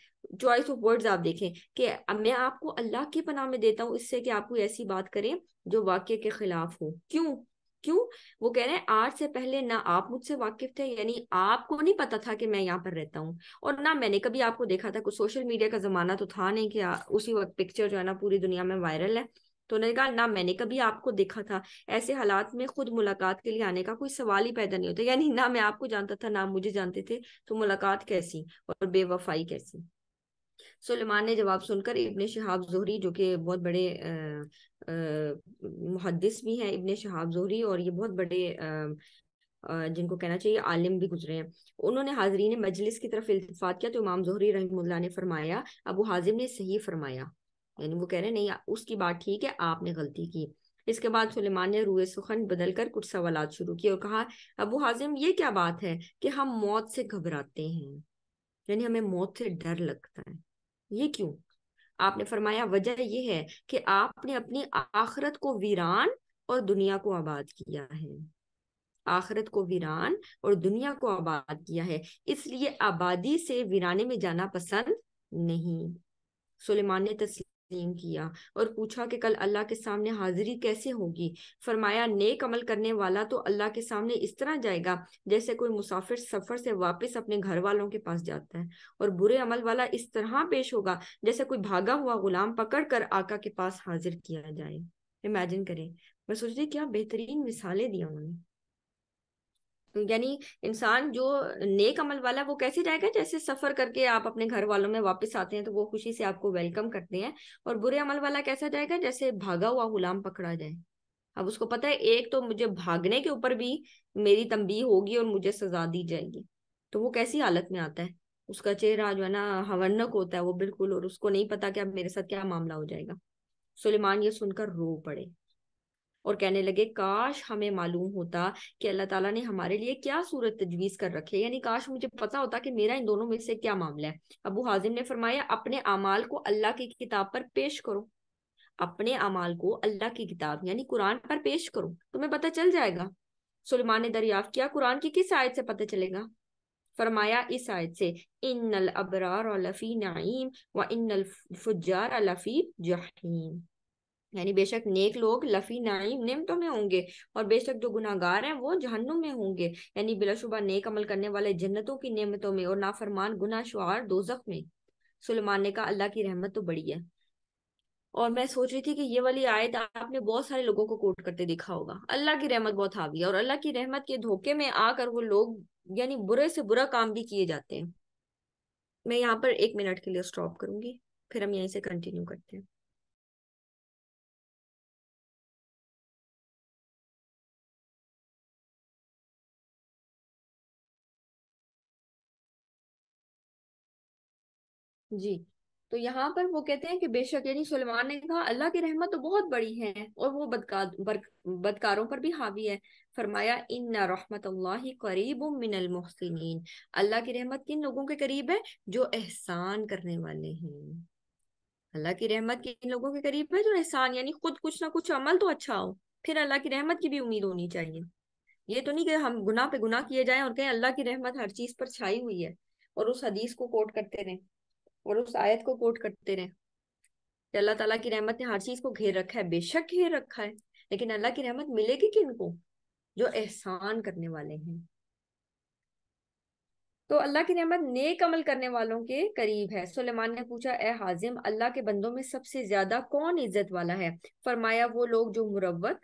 चॉइस ऑफ वर्ड्स आप देखें कि मैं आपको अल्लाह के पनाह में देता हूँ इससे कि आपको ऐसी बात करें जो वाक्य के खिलाफ हो क्यों क्यों वो कह रहे हैं आज से पहले ना आप मुझसे वाकिफ थे यानी आपको नहीं पता था कि मैं यहाँ पर रहता हूँ और ना मैंने कभी आपको देखा था कुछ सोशल मीडिया का जमाना तो था नहीं कि उसी वक्त पिक्चर जो है ना पूरी दुनिया में वायरल है तो उन्होंने कहा ना मैंने कभी आपको देखा था ऐसे हालात में खुद मुलाकात के लिए आने का कोई सवाल ही पैदा नहीं होता यानी ना मैं आपको जानता था ना मुझे जानते थे तो मुलाकात कैसी और बेवफाई कैसी सुलेमान ने जवाब सुनकर इब्ने शहाब जोहरी जो कि बहुत बड़े मुहदस भी हैं इब्ने शहाब जोहरी और ये बहुत बड़े आ, जिनको कहना चाहिए आलिम भी गुजरे हैं उन्होंने हाजरीन मजलिस की तरफ इल्तफात किया तो इमाम जोहरी रही ने फरमाया अबू हाजिम ने सही फरमाया यानी वो कह रहे हैं नहीं उसकी बात ठीक है आपने गलती की इसके बाद सुलेमान ने रूए सुखन बदलकर कुछ सवाल शुरू किए और कहा अबू हाजिम ये क्या बात है कि हम मौत से घबराते हैं यानी हमें मौत से डर लगता है ये क्यों आपने फरमाया वजह ये है कि आपने अपनी आखरत को वीरान और दुनिया को आबाद किया है आखरत को वीरान और दुनिया को आबाद किया है इसलिए आबादी से वीराने में जाना पसंद नहीं सुलेमान ने तस्लीम तस्लीम किया और पूछा कि कल अल्लाह के सामने हाजिरी कैसे होगी फरमाया नेक अमल करने वाला तो अल्लाह के सामने इस तरह जाएगा जैसे कोई मुसाफिर सफर से वापस अपने घर वालों के पास जाता है और बुरे अमल वाला इस तरह पेश होगा जैसे कोई भागा हुआ गुलाम पकड़ कर आका के पास हाजिर किया जाए इमेजिन करें मैं सोच रही क्या बेहतरीन मिसालें दिया उन्होंने यानी इंसान जो नेक अमल वाला वो कैसे जाएगा जैसे सफर करके आप अपने घर वालों में वापस आते हैं तो वो खुशी से आपको वेलकम करते हैं और बुरे अमल वाला कैसा जाएगा जैसे भागा हुआ गुलाम पकड़ा जाए अब उसको पता है एक तो मुझे भागने के ऊपर भी मेरी तंबी होगी और मुझे सजा दी जाएगी तो वो कैसी हालत में आता है उसका चेहरा जो है ना हवनक होता है वो बिल्कुल और उसको नहीं पता कि अब मेरे साथ क्या मामला हो जाएगा सुलेमान ये सुनकर रो पड़े और कहने लगे काश हमें मालूम होता कि अल्लाह ताला ने हमारे लिए क्या सूरत तजवीज कर रखी है यानी काश मुझे पता होता कि मेरा इन दोनों में से क्या मामला है अबू हाजिम ने फरमाया अपने अमाल को अल्लाह की किताब पर पेश करो अपने अमाल को अल्लाह की किताब यानी कुरान पर पेश करो तुम्हें पता चल जाएगा सुलेमान ने दरियाफ किया कुरान की किस आयत से पता चलेगा फरमाया इस आयत से इन अबरार लफी नाइम व इन फुजार लफी जहीम यानी बेशक नेक लोग लफी नाइम निमतों में होंगे और बेशक जो गुनागार हैं वो जहन्नुम में होंगे यानी बिलाशुबा नेक अमल करने वाले जन्नतों की नेमतों में और नाफरमान शुआर दोजख में सुलेमान ने कहा अल्लाह की रहमत तो बड़ी है और मैं सोच रही थी कि ये वाली आयत आपने बहुत सारे लोगों को कोट करते देखा होगा अल्लाह की रहमत बहुत हावी है और अल्लाह की रहमत के धोखे में आकर वो लोग यानी बुरे से बुरा काम भी किए जाते हैं मैं यहाँ पर एक मिनट के लिए स्टॉप करूंगी फिर हम यहीं से कंटिन्यू करते हैं जी तो यहाँ पर वो कहते हैं कि बेशक यानी सुलेमान ने कहा अल्लाह की रहमत तो बहुत बड़ी है और वो बदकार बदकारों पर भी हावी है फरमाया इन रहमत अल्लाह करीब मिनल मोहसिन अल्लाह की रहमत किन लोगों के करीब है जो एहसान करने वाले हैं अल्लाह की रहमत किन लोगों के करीब है जो एहसान यानी खुद कुछ ना कुछ अमल तो अच्छा हो फिर अल्लाह की रहमत की भी उम्मीद होनी चाहिए ये तो नहीं कि हम गुनाह पे गुनाह किए जाए और कहें अल्लाह की रहमत हर चीज पर छाई हुई है और उस हदीस को कोट करते रहे और उस आयत को कोट करते रहे अल्लाह ताला की रहमत ने हर चीज को घेर रखा है बेशक घेर रखा है लेकिन अल्लाह की रहमत मिलेगी किन को जो एहसान करने वाले हैं तो अल्लाह की रहमत नेक अमल करने वालों के करीब है सुलेमान ने पूछा ए हाजिम अल्लाह के बंदों में सबसे ज्यादा कौन इज्जत वाला है फरमाया वो लोग जो मुरवत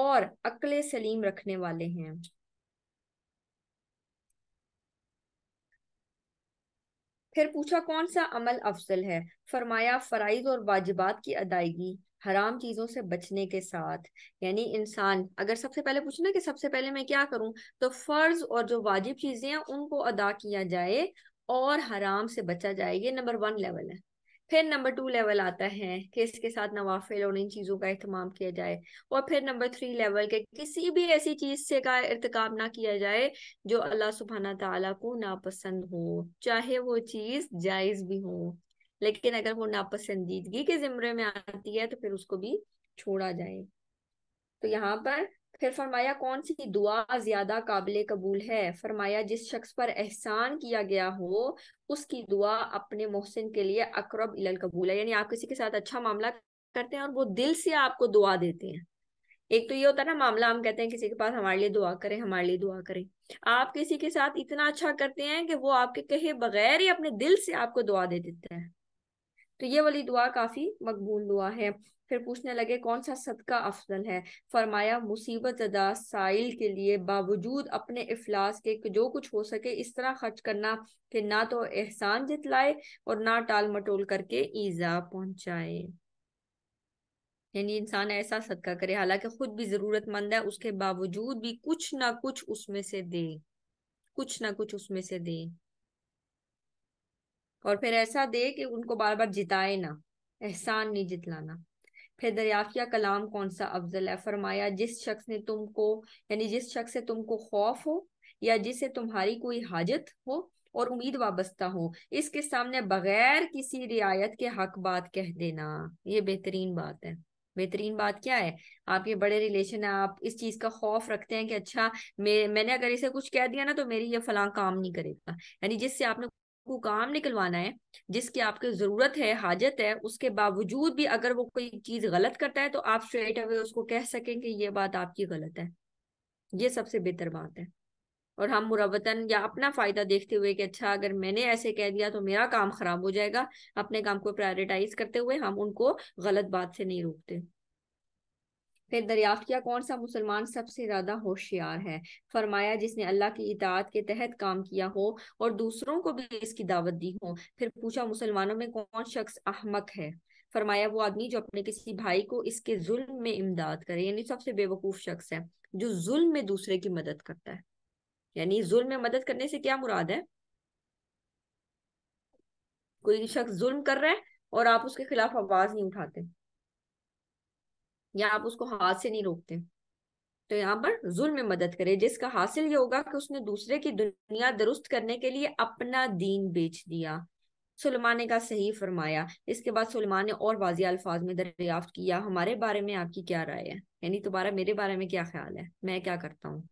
और अकल सलीम रखने वाले हैं फिर पूछा कौन सा अमल अफजल है फरमाया फ़राइज और वाजिबात की अदायगी हराम चीज़ों से बचने के साथ यानी इंसान अगर सबसे पहले पूछना कि सबसे पहले मैं क्या करूं तो फ़र्ज और जो वाजिब चीज़ें हैं उनको अदा किया जाए और हराम से बचा जाए ये नंबर वन लेवल है फिर नंबर टू लेवल आता है कि इसके साथ नवाफिल और इन चीज़ों का अहतमाम किया जाए और फिर नंबर थ्री लेवल के किसी भी ऐसी चीज़ से का इरतकाब ना किया जाए जो अल्लाह सुबहाना तला को नापसंद हो चाहे वो चीज़ जायज़ भी हो लेकिन अगर वो नापसंदीदगी के ज़िम्मे में आती है तो फिर उसको भी छोड़ा जाए तो यहाँ पर फिर फरमाया कौन सी दुआ ज्यादा काबिल कबूल है फरमाया जिस शख्स पर एहसान किया गया हो उसकी दुआ अपने मोहसिन के लिए अकरब इल कबूल है यानी आप किसी के साथ अच्छा मामला करते हैं और वो दिल से आपको दुआ देते हैं एक तो ये होता है ना मामला हम कहते हैं किसी के पास हमारे लिए दुआ करें हमारे लिए दुआ करें आप किसी के साथ इतना अच्छा करते हैं कि वो आपके कहे बगैर ही अपने दिल से आपको दुआ दे देते हैं तो ये वाली दुआ काफी मकबूल दुआ है फिर पूछने लगे कौन सा सदका अफजल है फरमाया मुसीबत अदा साइल के लिए बावजूद अपने अफलास के जो कुछ हो सके इस तरह खर्च करना कि ना तो एहसान जितलाए और ना टाल मटोल करके ईजा पहुंचाए यानी इंसान ऐसा सदका करे हालांकि खुद भी जरूरतमंद है उसके बावजूद भी कुछ ना कुछ उसमें से दे कुछ ना कुछ उसमें से दे और फिर ऐसा दे कि उनको बार बार जिताए ना एहसान नहीं जितलाना फिर या कलाम कौन सा अफजल है फरमाया जिस शख्स ने तुमको यानी जिस शख्स से तुमको खौफ हो या जिसे तुम्हारी कोई हाजत हो और उम्मीद वाबस्ता हो इसके सामने बगैर किसी रियायत के हक बात कह देना ये बेहतरीन बात है बेहतरीन बात क्या है आपके बड़े रिलेशन है आप इस चीज का खौफ रखते हैं कि अच्छा मैं मैंने अगर इसे कुछ कह दिया ना तो मेरी ये फलां काम नहीं करेगा यानी जिससे आपने को काम निकलवाना है जिसकी आपको जरूरत है हाजत है उसके बावजूद भी अगर वो कोई चीज गलत करता है तो आप स्ट्रेट अवे उसको कह सकें कि ये बात आपकी गलत है ये सबसे बेहतर बात है और हम मुरवतन या अपना फायदा देखते हुए कि अच्छा अगर मैंने ऐसे कह दिया तो मेरा काम खराब हो जाएगा अपने काम को प्रायोरिटाइज करते हुए हम उनको गलत बात से नहीं रोकते फिर दरियाफ्त किया कौन सा मुसलमान सबसे ज्यादा होशियार है फरमाया जिसने अल्लाह की इतात के तहत काम किया हो और दूसरों को भी इसकी दावत दी हो फिर पूछा मुसलमानों में कौन शख्स अहमक है फरमाया वो आदमी जो अपने किसी भाई को इसके जुल्म में इमदाद करे यानी सबसे बेवकूफ शख्स है जो जुल्म में दूसरे की मदद करता है यानी जुल्म में मदद करने से क्या मुराद है कोई शख्स जुल्म कर रहा है और आप उसके खिलाफ आवाज नहीं उठाते या आप उसको हाथ से नहीं रोकते तो यहाँ पर जुल्म में मदद करे जिसका हासिल ये होगा कि उसने दूसरे की दुनिया दुरुस्त करने के लिए अपना दीन बेच दिया सुलमाने का सही फरमाया इसके बाद सुलमान ने और वाजिया अल्फाज में दरियाफ्त किया हमारे बारे में आपकी क्या राय है यानी तुम्हारा मेरे बारे में क्या ख्याल है मैं क्या करता हूँ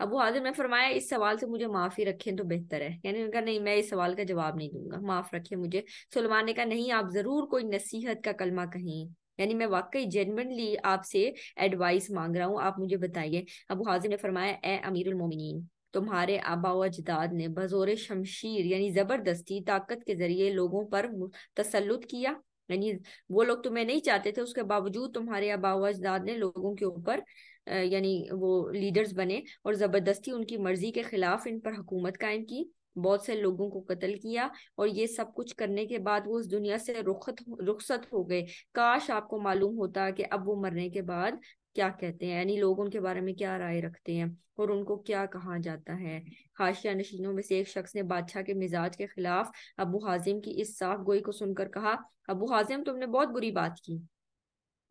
अब वो हाजिर में फरमाया इस सवाल से मुझे माफी रखें तो बेहतर है यानी उनका नहीं मैं इस सवाल का जवाब नहीं दूंगा माफ रखें मुझे सुलेमान ने कहा नहीं आप जरूर कोई नसीहत का कलमा कहें यानी मैं वाकई जेनवनली आपसे एडवाइस मांग रहा हूँ आप मुझे बताइए अब हाजिर ने फरमाया ए अमीर मोमिनीन तुम्हारे आबा अजदाद ने बजोर शमशीर यानी जबरदस्ती ताकत के जरिए लोगों पर तसलुत किया यानी वो लोग तुम्हें नहीं चाहते थे उसके बावजूद तुम्हारे आबा अजदाद ने लोगों के ऊपर यानी वो लीडर्स बने और जबरदस्ती उनकी मर्जी के खिलाफ इन पर हुकूमत कायम की बहुत से लोगों को कत्ल किया और ये सब कुछ करने के बाद वो उस दुनिया से रुखत रुखसत हो गए काश आपको मालूम होता कि अब वो मरने के बाद क्या कहते हैं यानी लोग उनके बारे में क्या राय रखते हैं और उनको क्या कहा जाता है हाशिया नशीनों में से एक शख्स ने बादशाह के मिजाज के खिलाफ अबू हाजिम की इस साफ गोई को सुनकर कहा अबू हाजिम तुमने बहुत बुरी बात की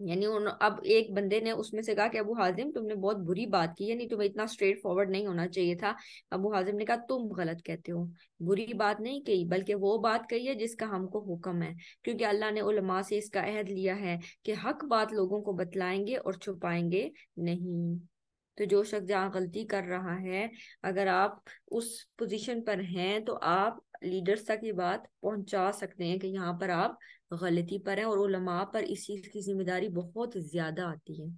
यानी उन अब एक बंदे ने उसमें से कहा कि अबू हाजिम तुमने बहुत बुरी बात की यानी तुम्हें इतना स्ट्रेट फॉरवर्ड नहीं होना चाहिए था अबू हाजिम ने कहा तुम गलत कहते हो बुरी बात नहीं कही बल्कि वो बात कही है जिसका हमको हुक्म है क्योंकि अल्लाह ने उलमा से इसका अहद लिया है कि हक बात लोगों को बतलाएंगे और छुपाएंगे नहीं तो जो शख्स जहाँ गलती कर रहा है अगर आप उस पोजीशन पर हैं तो आप लीडर्स तक ये बात पहुंचा सकते हैं कि यहाँ पर आप गलती पर हैं और उलमा पर इस चीज़ की जिम्मेदारी बहुत ज़्यादा आती है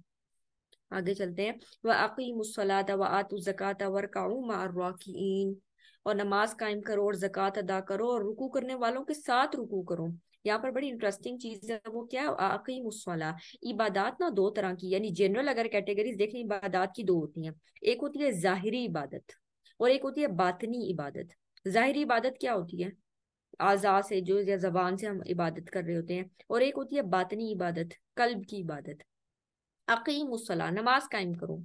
आगे चलते हैं व अकीमसलात व आतुज़क़ात वरकाऊ मारवाकीन और नमाज कायम करो और जक़ात अदा करो और रुकू करने वालों के साथ रुकू करो यहाँ पर बड़ी इंटरेस्टिंग चीज है वो क्या आकई मुसला इबादत ना दो तरह की यानी जनरल अगर कैटेगरीज देखें इबादत की दो होती हैं एक होती है जाहिरी इबादत और एक होती है बातनी इबादत जाहिरी इबादत क्या होती है आजाद से जो या जबान से हम इबादत कर रहे होते हैं और एक होती है बातनी इबादत कल्ब की इबादत अकीम उसला नमाज कायम करो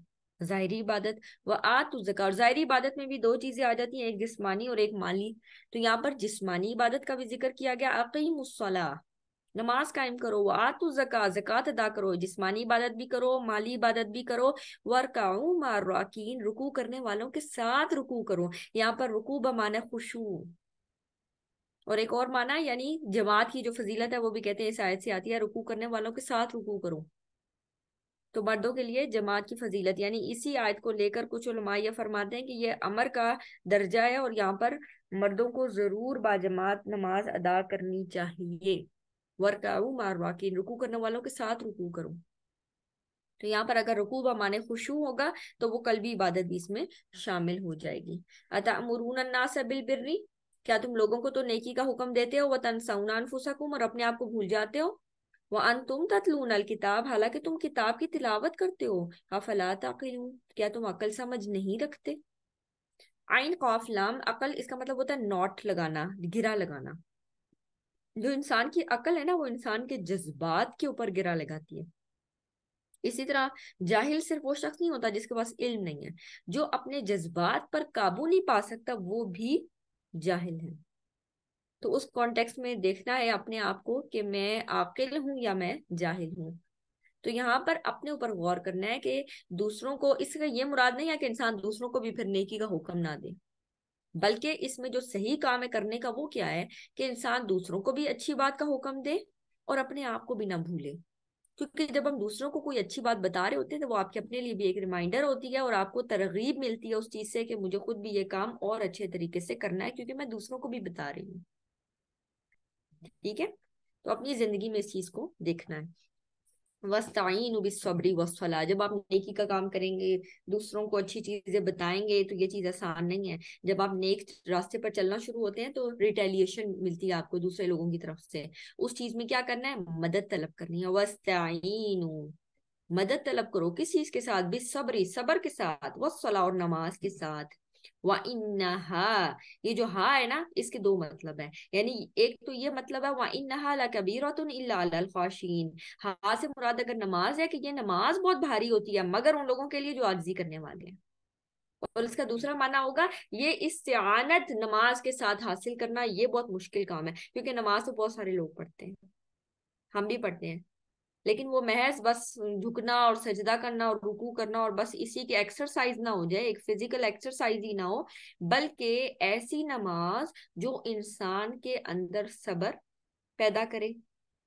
ज़ाहरी इबादत व आतु जक़ा और ज़ाहरी इबादत में भी दो चीज़ें आ जाती हैं एक जिसमानी और एक माली तो यहाँ पर जिसमानी इबादत का भी जिक्र किया गया अकीमसला नमाज कायम करो वो आतु जक़ा जक़ात अदा करो जिसमानी इबादत भी करो माली इबादत भी करो वरकाऊ मारकिन रुकू करने वालों के साथ रुकू करो यहाँ पर रुकू बमाना खुशू और एक और माना यानी जमात की जो फजीलत है वो भी कहते हैं इस आयत से आती है रुकू करने वालों के साथ रुकू करो तो मर्दों के लिए जमात की फजीलत यानी इसी आयत को लेकर कुछ ये फरमाते हैं कि यह अमर का दर्जा है और यहाँ पर मर्दों को जरूर बाजमात नमाज अदा करनी चाहिए वर्काऊ मारवाकिन रुकू करने वालों के साथ रुकू करूँ तो यहाँ पर अगर रुकू व माने खुशू होगा तो वो कल भी इबादत भी इसमें शामिल हो जाएगी अतः मुरून अन्नास बिल बिर्री क्या तुम लोगों को तो नेकी का हुक्म देते हो वह सऊनान फुसकुम और अपने आप को भूल जाते हो वह अन तुम तत्लून अल किताब हालांकि तुम किताब की तिलावत करते हो हफला तकलून क्या तुम अकल समझ नहीं रखते आइन कौफ लाम अकल इसका मतलब होता है नॉट लगाना गिरा लगाना जो इंसान की अकल है ना वो इंसान के जज्बात के ऊपर गिरा लगाती है इसी तरह जाहिल सिर्फ वो शख्स नहीं होता जिसके पास इल्म नहीं है जो अपने जज्बात पर काबू नहीं पा सकता वो भी जाहिल है तो उस कॉन्टेक्स्ट में देखना है अपने आप को कि मैं आकिल हूँ या मैं जाहिल हूँ तो यहाँ पर अपने ऊपर गौर करना है कि दूसरों को इसका ये मुराद नहीं है कि इंसान दूसरों को भी फिर नेकी का हुक्म ना दे बल्कि इसमें जो सही काम है करने का वो क्या है कि इंसान दूसरों को भी अच्छी बात का हुक्म दे और अपने आप को भी ना भूले क्योंकि जब हम दूसरों को कोई अच्छी बात बता रहे होते हैं तो वो आपके अपने लिए भी एक रिमाइंडर होती है और आपको तरगीब मिलती है उस चीज से कि मुझे खुद भी ये काम और अच्छे तरीके से करना है क्योंकि मैं दूसरों को भी बता रही हूँ ठीक है तो अपनी जिंदगी में इस चीज को देखना है वस्ताइन बिसब्री वसला जब आप नेकी का काम करेंगे दूसरों को अच्छी चीजें बताएंगे तो ये चीज आसान नहीं है जब आप नेक रास्ते पर चलना शुरू होते हैं तो रिटेलिएशन मिलती है आपको दूसरे लोगों की तरफ से उस चीज में क्या करना है मदद तलब करनी है वस्ताइन मदद तलब करो किस चीज के साथ भी सबरी सबर के साथ वसला और नमाज के साथ व ये जो हा है ना इसके दो मतलब है यानी एक तो ये मतलब है व इन्ना ला कबीरा ख्वाशीन हा से मुराद अगर नमाज है कि ये नमाज बहुत भारी होती है मगर उन लोगों के लिए जो आर्जी करने वाले हैं और इसका दूसरा माना होगा ये सियानत नमाज के साथ हासिल करना ये बहुत मुश्किल काम है क्योंकि नमाज तो बहुत सारे लोग पढ़ते हैं हम भी पढ़ते हैं लेकिन वो महज बस झुकना और सजदा करना और रुकू करना और बस इसी की एक्सरसाइज ना हो जाए एक फिजिकल एक्सरसाइज ही ना हो बल्कि ऐसी नमाज जो इंसान के अंदर सबर पैदा करे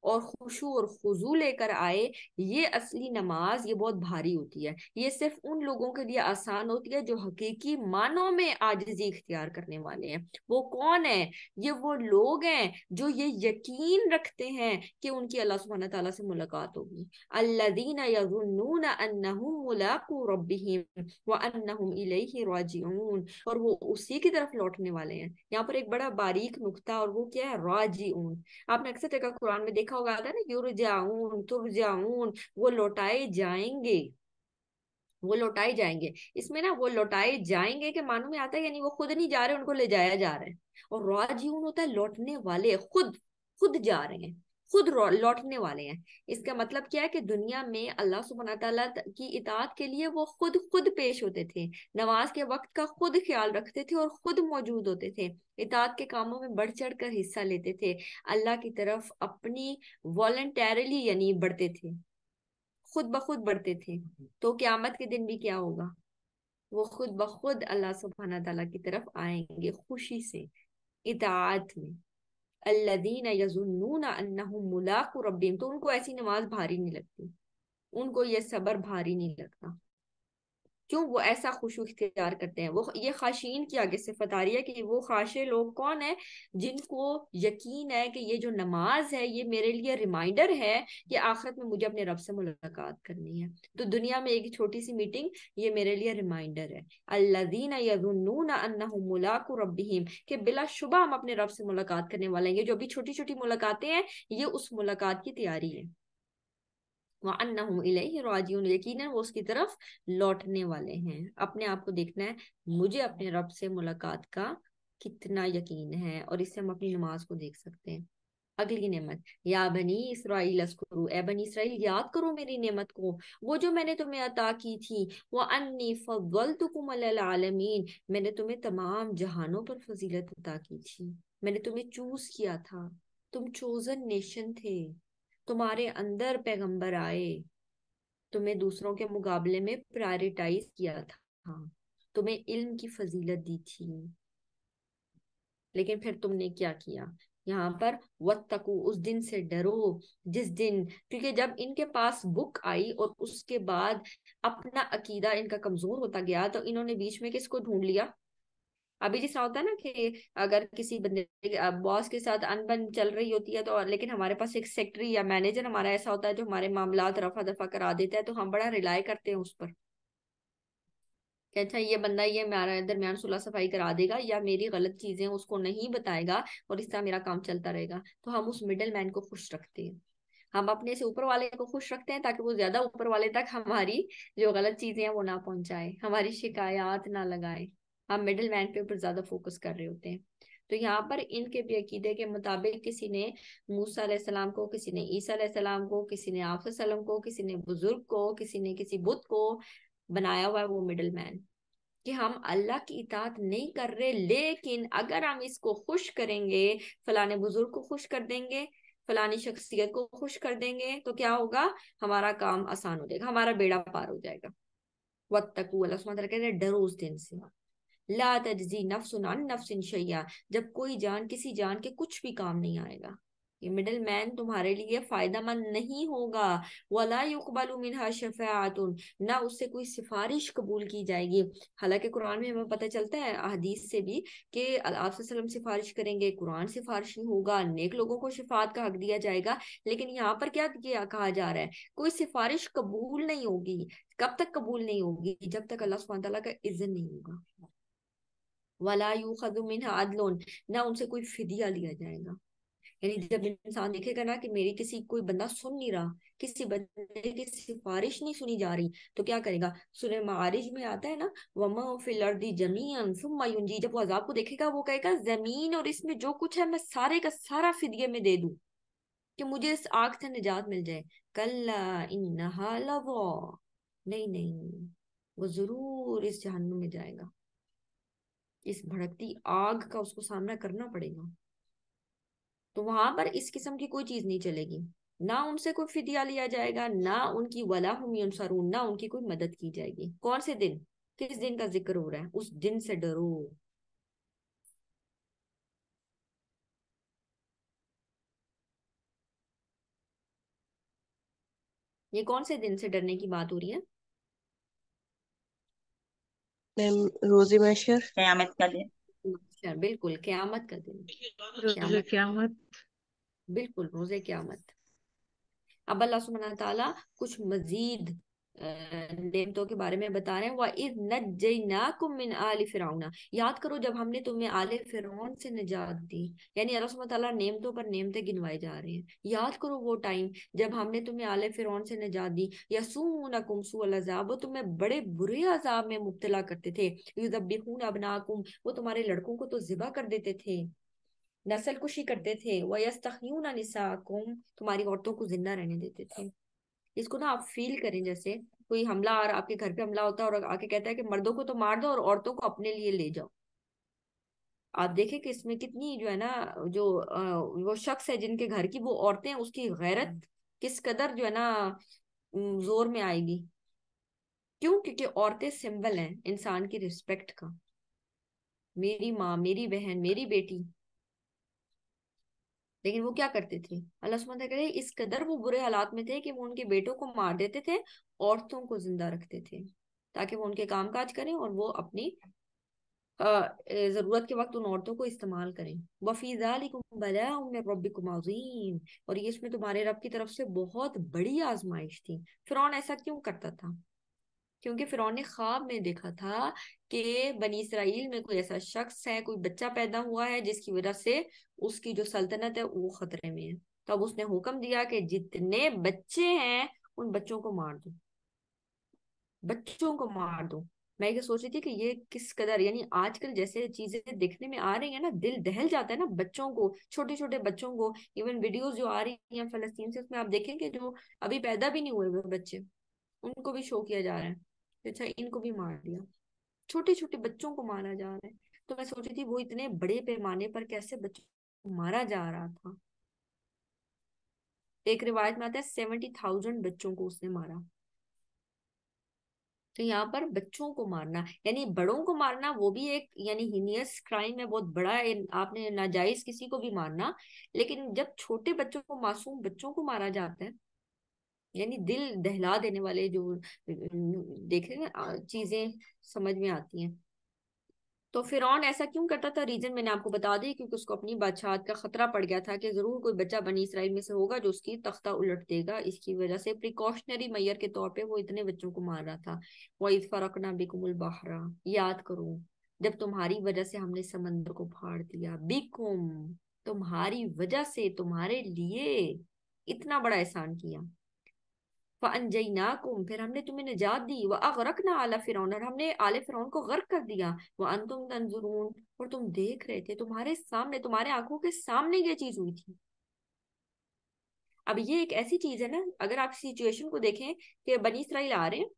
और खुशू और खुजू लेकर आए ये असली नमाज ये बहुत भारी होती है ये सिर्फ उन लोगों के लिए आसान होती है जो हकीकी मानों में आजजी इख्तियार करने वाले हैं वो कौन है ये वो लोग हैं जो ये यकीन रखते हैं कि उनकी अल्लाह सुबहाना तला से मुलाकात होगी अल्लादीन अन्नहुम मुलाकू रब्बिहिम व अन्नहुम इलैहि राजिऊन और वो उसी की तरफ लौटने वाले हैं यहाँ पर एक बड़ा बारीक नुकता और वो क्या है राजिऊन आपने अक्सर कुरान में देखा लिखा होगा आता है ना तुर जाऊन वो लौटाए जाएंगे वो लौटाए जाएंगे इसमें ना वो लौटाए जाएंगे के मानू में आता है यानी वो खुद नहीं जा रहे उनको ले जाया जा रहा है और राजीवन होता है लौटने वाले खुद खुद जा रहे हैं खुद लौटने वाले हैं इसका मतलब क्या है कि दुनिया में अल्लाह सुबहाना तला की इतात के लिए वो खुद खुद पेश होते थे नमाज के वक्त का खुद ख्याल रखते थे और खुद मौजूद होते थे इतात के कामों में बढ़ चढ़ कर हिस्सा लेते थे अल्लाह की तरफ अपनी वॉल्टरली यानी बढ़ते थे खुद ब खुद बढ़ते थे तो क्यामत के दिन भी क्या होगा वो खुद ब खुद अल्लाह सुबहाना तला की तरफ आएंगे खुशी से इतात में अल्लादीन यजुन्नून अन्नहुम मुलाक रब्बीम तो उनको ऐसी नमाज भारी नहीं लगती उनको ये सबर भारी नहीं लगता क्यों वो ऐसा खुशू इख्तियार करते हैं वो ये खाशीन की आगे सिफत आ रही है कि वो खाशे लोग कौन है जिनको यकीन है कि ये जो नमाज है ये मेरे लिए रिमाइंडर है कि आखिरत में मुझे अपने रब से मुलाकात करनी है तो दुनिया में एक छोटी सी मीटिंग ये मेरे लिए रिमाइंडर है अल्लादीन मुलाक रबीम बिला शुबा हम अपने रब से मुलाकात करने वाले हैं ये जो अभी छोटी छोटी मुलाकातें हैं ये उस मुलाकात की तैयारी है वन्नहुम इलैहि वो उसकी तरफ लौटने वाले हैं अपने आप को देखना है मुझे अपने रब से मुलाकात का कितना यकीन है और इससे हम अपनी नमाज को देख सकते हैं अगली नेमत या बनी इसराइल अस्करू ए बनी इसराइल याद करो मेरी नेमत को वो जो मैंने तुम्हें अता की थी वो अन्नी फवलतुकुम आलमीन मैंने तुम्हें तमाम जहानों पर फजीलत अता की थी मैंने तुम्हें चूज किया था तुम चोजन नेशन थे तुम्हारे अंदर पैगंबर आए तुम्हें दूसरों के मुकाबले में प्रायोरिटाइज किया था हाँ, तुम्हें इल्म की फजीलत दी थी लेकिन फिर तुमने क्या किया यहाँ पर तक उस दिन से डरो जिस दिन क्योंकि जब इनके पास बुक आई और उसके बाद अपना अकीदा इनका कमजोर होता गया तो इन्होंने बीच में किसको ढूंढ लिया अभी जैसा होता है ना कि अगर किसी बंदे बॉस के साथ अनबन चल रही होती है तो लेकिन हमारे पास एक सेक्रेटरी या मैनेजर हमारा ऐसा होता है जो हमारे मामला रफा दफा करा देता है तो हम बड़ा रिलाय करते हैं उस पर अच्छा ये बंदा ये मेरा दरमियान सुलह सफाई करा देगा या मेरी गलत चीजें उसको नहीं बताएगा और इस तरह मेरा काम चलता रहेगा तो हम उस मिडल मैन को खुश रखते हैं हम अपने से ऊपर वाले को खुश रखते हैं ताकि वो ज्यादा ऊपर वाले तक हमारी जो गलत चीजें हैं वो ना पहुंचाए हमारी शिकायत ना लगाए हम मिडिल मैन के ऊपर ज्यादा फोकस कर रहे होते हैं तो यहाँ पर इनके भी अकीदे के मुताबिक किसी ने मूसा को किसी ने ईसा को किसी ने आपसलम को किसी ने बुजुर्ग को किसी ने किसी बुद्ध को बनाया हुआ है वो मिडल मैन कि हम अल्लाह की इतात नहीं कर रहे लेकिन अगर हम इसको खुश करेंगे फलाने बुजुर्ग को खुश कर देंगे फलानी शख्सियत को खुश कर देंगे तो क्या होगा हमारा काम आसान हो जाएगा हमारा बेड़ा पार हो जाएगा वक्त तक वो डरो उस दिन से ला तजी नफ्स अन नफ्स शैया जब कोई जान किसी जान के कुछ भी काम नहीं आएगा ये मिडल मैन तुम्हारे लिए फायदा मंद नहीं होगा वला शफातुन ना उससे कोई सिफारिश कबूल की जाएगी हालांकि कुरान में हमें पता चलता है अहदीस से भी कि आप सिफारिश करेंगे कुरान सिफारिश होगा नेक लोगों को शिफात का हक दिया जाएगा लेकिन यहाँ पर क्या किया कहा जा रहा है कोई सिफारिश कबूल नहीं होगी कब तक कबूल नहीं होगी जब तक अल्लाह सुबह का इज्जत नहीं होगा वला आदलोन ना उनसे कोई फिदिया लिया जाएगा यानी जब इंसान देखेगा ना कि मेरी किसी कोई बंदा सुन नहीं रहा किसी बंदे की सिफारिश नहीं सुनी जा रही तो क्या करेगा सुने मारिज में आता है ना वमा जमीन सुमी जब वो अजाब को देखेगा वो कहेगा जमीन और इसमें जो कुछ है मैं सारे का सारा फिदिये में दे दू कि मुझे इस आग से निजात मिल जाए कल्ला इन्ना नहीं नहीं वो जरूर इस जहन्नुम में जाएगा इस भड़कती आग का उसको सामना करना पड़ेगा तो वहां पर इस किस्म की कोई चीज नहीं चलेगी ना उनसे कोई फिदिया लिया जाएगा ना उनकी वला सरून ना उनकी कोई मदद की जाएगी कौन से दिन किस दिन का जिक्र हो रहा है उस दिन से डरो ये कौन से दिन से डरने की बात हो रही है रोजी मैशर क्यामत का दिन मैशर बिल्कुल क्यामत का दिन रोजे क्यामत बिल्कुल रोजे क्यामत अब अल्लाह सुबहाना तआला कुछ मजीद नेमतों के बारे में बता रहे हैं वह इज नजनाकुम मिन आल फिरौना याद करो जब हमने तुम्हें आले फिर से निजात दी यानी अल्लाह सुब्हानहू नेमतों पर नेमते गिनवाए जा रहे हैं याद करो वो टाइम जब हमने तुम्हें आले फिर से निजात दी या यसुनकुम कुमसू अजाब वो तुम्हें बड़े बुरे अजाब में मुबतला करते थे युजब्बिहून अबनाकुम वो तुम्हारे लड़कों को तो जिबा कर देते थे नसल कुशी करते थे वह यस्तखियून निसाकुम तुम्हारी औरतों को जिंदा रहने देते थे इसको ना आप फील करें जैसे कोई हमला रहा आपके घर पे हमला होता है और आके कहता है कि मर्दों को तो मार दो और औरतों को अपने लिए ले जाओ आप देखें कि इसमें कितनी जो है ना जो वो शख्स है जिनके घर की वो औरतें उसकी गैरत हम्म। किस कदर जो है ना जोर में आएगी क्यों क्योंकि औरतें सिंबल हैं इंसान की रिस्पेक्ट का मेरी माँ मेरी बहन मेरी बेटी लेकिन वो क्या करते थे अल्लाह सुबह करे इस कदर वो बुरे हालात में थे कि वो उनके बेटों को मार देते थे औरतों को जिंदा रखते थे ताकि वो उनके काम काज करें और वो अपनी जरूरत के वक्त उन औरतों को इस्तेमाल करें वफीजाकुमाजीम और ये इसमें तुम्हारे रब की तरफ से बहुत बड़ी आजमाइश थी फिर ऐसा क्यों करता था क्योंकि फिर ने ख्वाब में देखा था कि बनी इसराइल में कोई ऐसा शख्स है कोई बच्चा पैदा हुआ है जिसकी वजह से उसकी जो सल्तनत है वो खतरे में है तो अब उसने हुक्म दिया कि जितने बच्चे हैं उन बच्चों को मार दो बच्चों को मार दो मैं ये सोच रही थी कि ये किस कदर यानी आजकल जैसे चीजें देखने में आ रही है ना दिल दहल जाता है ना बच्चों को छोटे छोटे बच्चों को इवन वीडियोस जो आ रही हैं फलस्तीन से उसमें आप देखेंगे जो अभी पैदा भी नहीं हुए हुए बच्चे उनको भी शो किया जा रहा है अच्छा इनको भी मार दिया छोटे छोटे बच्चों को मारा जा रहा है तो मैं सोची थी वो इतने बड़े पैमाने पर कैसे बच्चों को मारा जा रहा था एक रिवायत में आता है सेवेंटी थाउजेंड बच्चों को उसने मारा तो यहाँ पर बच्चों को मारना यानी बड़ों को मारना वो भी एक यानी हिनियस क्राइम है बहुत बड़ा है आपने नाजायज किसी को भी मारना लेकिन जब छोटे बच्चों को मासूम बच्चों को मारा जाता है यानी दिल दहला देने वाले जो देख रहे ना चीजें समझ में आती हैं तो फिर ऐसा क्यों करता था रीजन मैंने आपको बता दी क्योंकि उसको अपनी बादशाहत का खतरा पड़ गया था कि जरूर कोई बच्चा बनी इसराइल में से होगा जो उसकी तख्ता उलट देगा इसकी वजह से प्रिकॉशनरी मैयर के तौर पे वो इतने बच्चों को मार रहा था फरक ना बिकुम बहरा याद करो जब तुम्हारी वजह से हमने समंदर को फाड़ दिया बिकुम तुम्हारी वजह से तुम्हारे लिए इतना बड़ा एहसान किया फ़नजना कुम फिर हमने तुम्हें निजात दी वह व ना आला फिर और हमने आले फिर को गर्क कर दिया वह अन तुम तंजरून और तुम देख रहे थे तुम्हारे सामने तुम्हारे आंखों के सामने ये चीज हुई थी अब ये एक ऐसी चीज है ना अगर आप सिचुएशन को देखें कि बनी इसराइल आ रहे हैं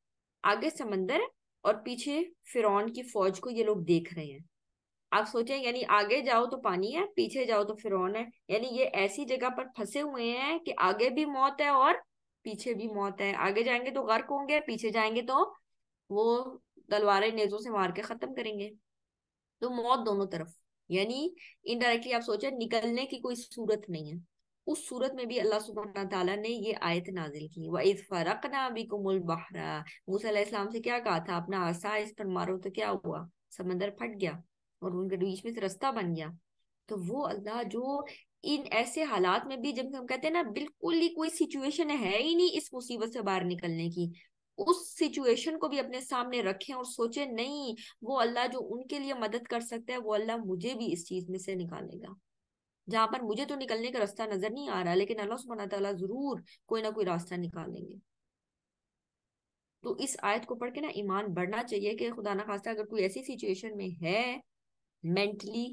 आगे समंदर और पीछे फिर की फौज को ये लोग देख रहे हैं आप सोचें यानी आगे जाओ तो पानी है पीछे जाओ तो फिर है यानी ये ऐसी जगह पर फंसे हुए हैं कि आगे भी मौत है और पीछे भी मौत है आगे जाएंगे तो गर्क होंगे पीछे जाएंगे तो वो तलवारें नेजों से मार के खत्म करेंगे तो मौत दोनों तरफ यानी इनडायरेक्टली आप सोचे निकलने की कोई सूरत नहीं है उस सूरत में भी अल्लाह सुबहान तला ने ये आयत नाजिल की वह इस वज़ फ़रकना बिकुमुल बहरा मूसा से क्या कहा था अपना आसा इस पर मारो तो क्या हुआ समंदर फट गया और उनके बीच में से रास्ता बन गया तो वो अल्लाह जो इन ऐसे हालात में भी जब हम कहते हैं ना बिल्कुल ही कोई सिचुएशन है ही नहीं इस मुसीबत से बाहर निकलने की उस सिचुएशन को भी अपने सामने रखें और सोचे नहीं वो अल्लाह जो उनके लिए मदद कर सकते हैं वो अल्लाह मुझे भी इस चीज में से निकालेगा जहां पर मुझे तो निकलने का रास्ता नजर नहीं आ रहा लेकिन अल्लाह सुबह तला जरूर कोई ना कोई रास्ता निकालेंगे तो इस आयत को पढ़ के ना ईमान बढ़ना चाहिए कि खुदा ना खास्ता अगर कोई ऐसी सिचुएशन में है मेंटली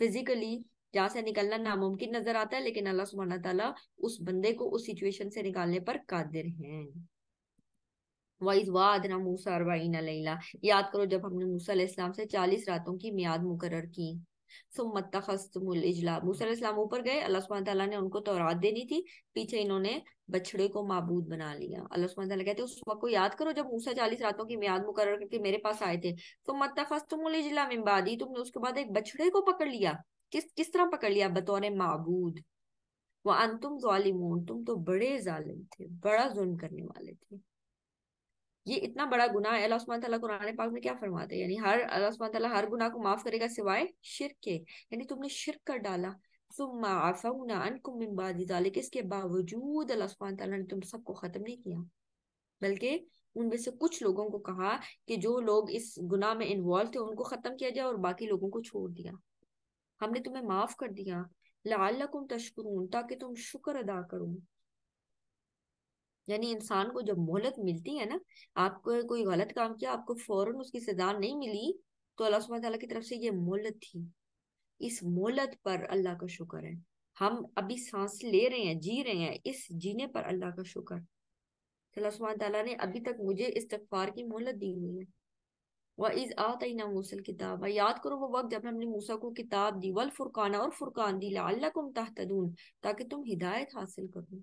फिजिकली जहां से निकलना नामुमकिन नजर आता है लेकिन अल्लाह सुबहाना तला उस बंदे को उस सिचुएशन से निकालने पर कादिर है याद करो जब हमने मूसा से चालीस रातों की मियाद मुकर की इजला ऊपर गए अल्लाह ने उनको तौरात देनी थी पीछे इन्होंने बछड़े को माबूद बना लिया अल्लाह सुबहान कहते उस वक्त को याद करो जब मूसा चालीस रातों की मियाद मुकर करके मेरे पास आए थे सुमत मत इजला मिम्बादी तुमने उसके बाद एक बछड़े को पकड़ लिया किस किस तरह पकड़ लिया बतौर मबूद वो अंतुम जालिमून तुम तो बड़े जालिम थे बड़ा जुल्म करने वाले थे ये इतना बड़ा गुनाह है अल्लाह सुबहान तआला कुरान पाक में क्या फरमाते हैं यानी हर अल्लाह सुबहान तआला हर गुनाह को माफ करेगा सिवाय शिरक के यानी तुमने शिरक कर डाला इसके बावजूद अल्लाह ने तुम सबको खत्म नहीं किया बल्कि उनमें से कुछ लोगों को कहा कि जो लोग इस गुनाह में इन्वॉल्व थे उनको खत्म किया जाए और बाकी लोगों को छोड़ दिया हमने तुम्हें माफ कर दिया लाल तशकरून ताकि तुम शुक्र अदा करो यानी इंसान को जब मोहलत मिलती है ना आपको कोई गलत काम किया आपको फौरन उसकी सजा नहीं मिली तो अल्लाह सुबह की तरफ से ये मोहलत थी इस मोहलत पर अल्लाह का शुक्र है हम अभी सांस ले रहे हैं जी रहे हैं इस जीने पर अल्लाह का शुक्र अल्लाह सुबह ने अभी तक मुझे इस तकफार की मोहलत दी हुई है वज़ आतना मूसल किताब याद करो वो वक्त जब हमने मूसा को किताब दी वल फुरकाना और फुरकान दी लाकुम तहतदून ताकि तुम हिदायत हासिल करो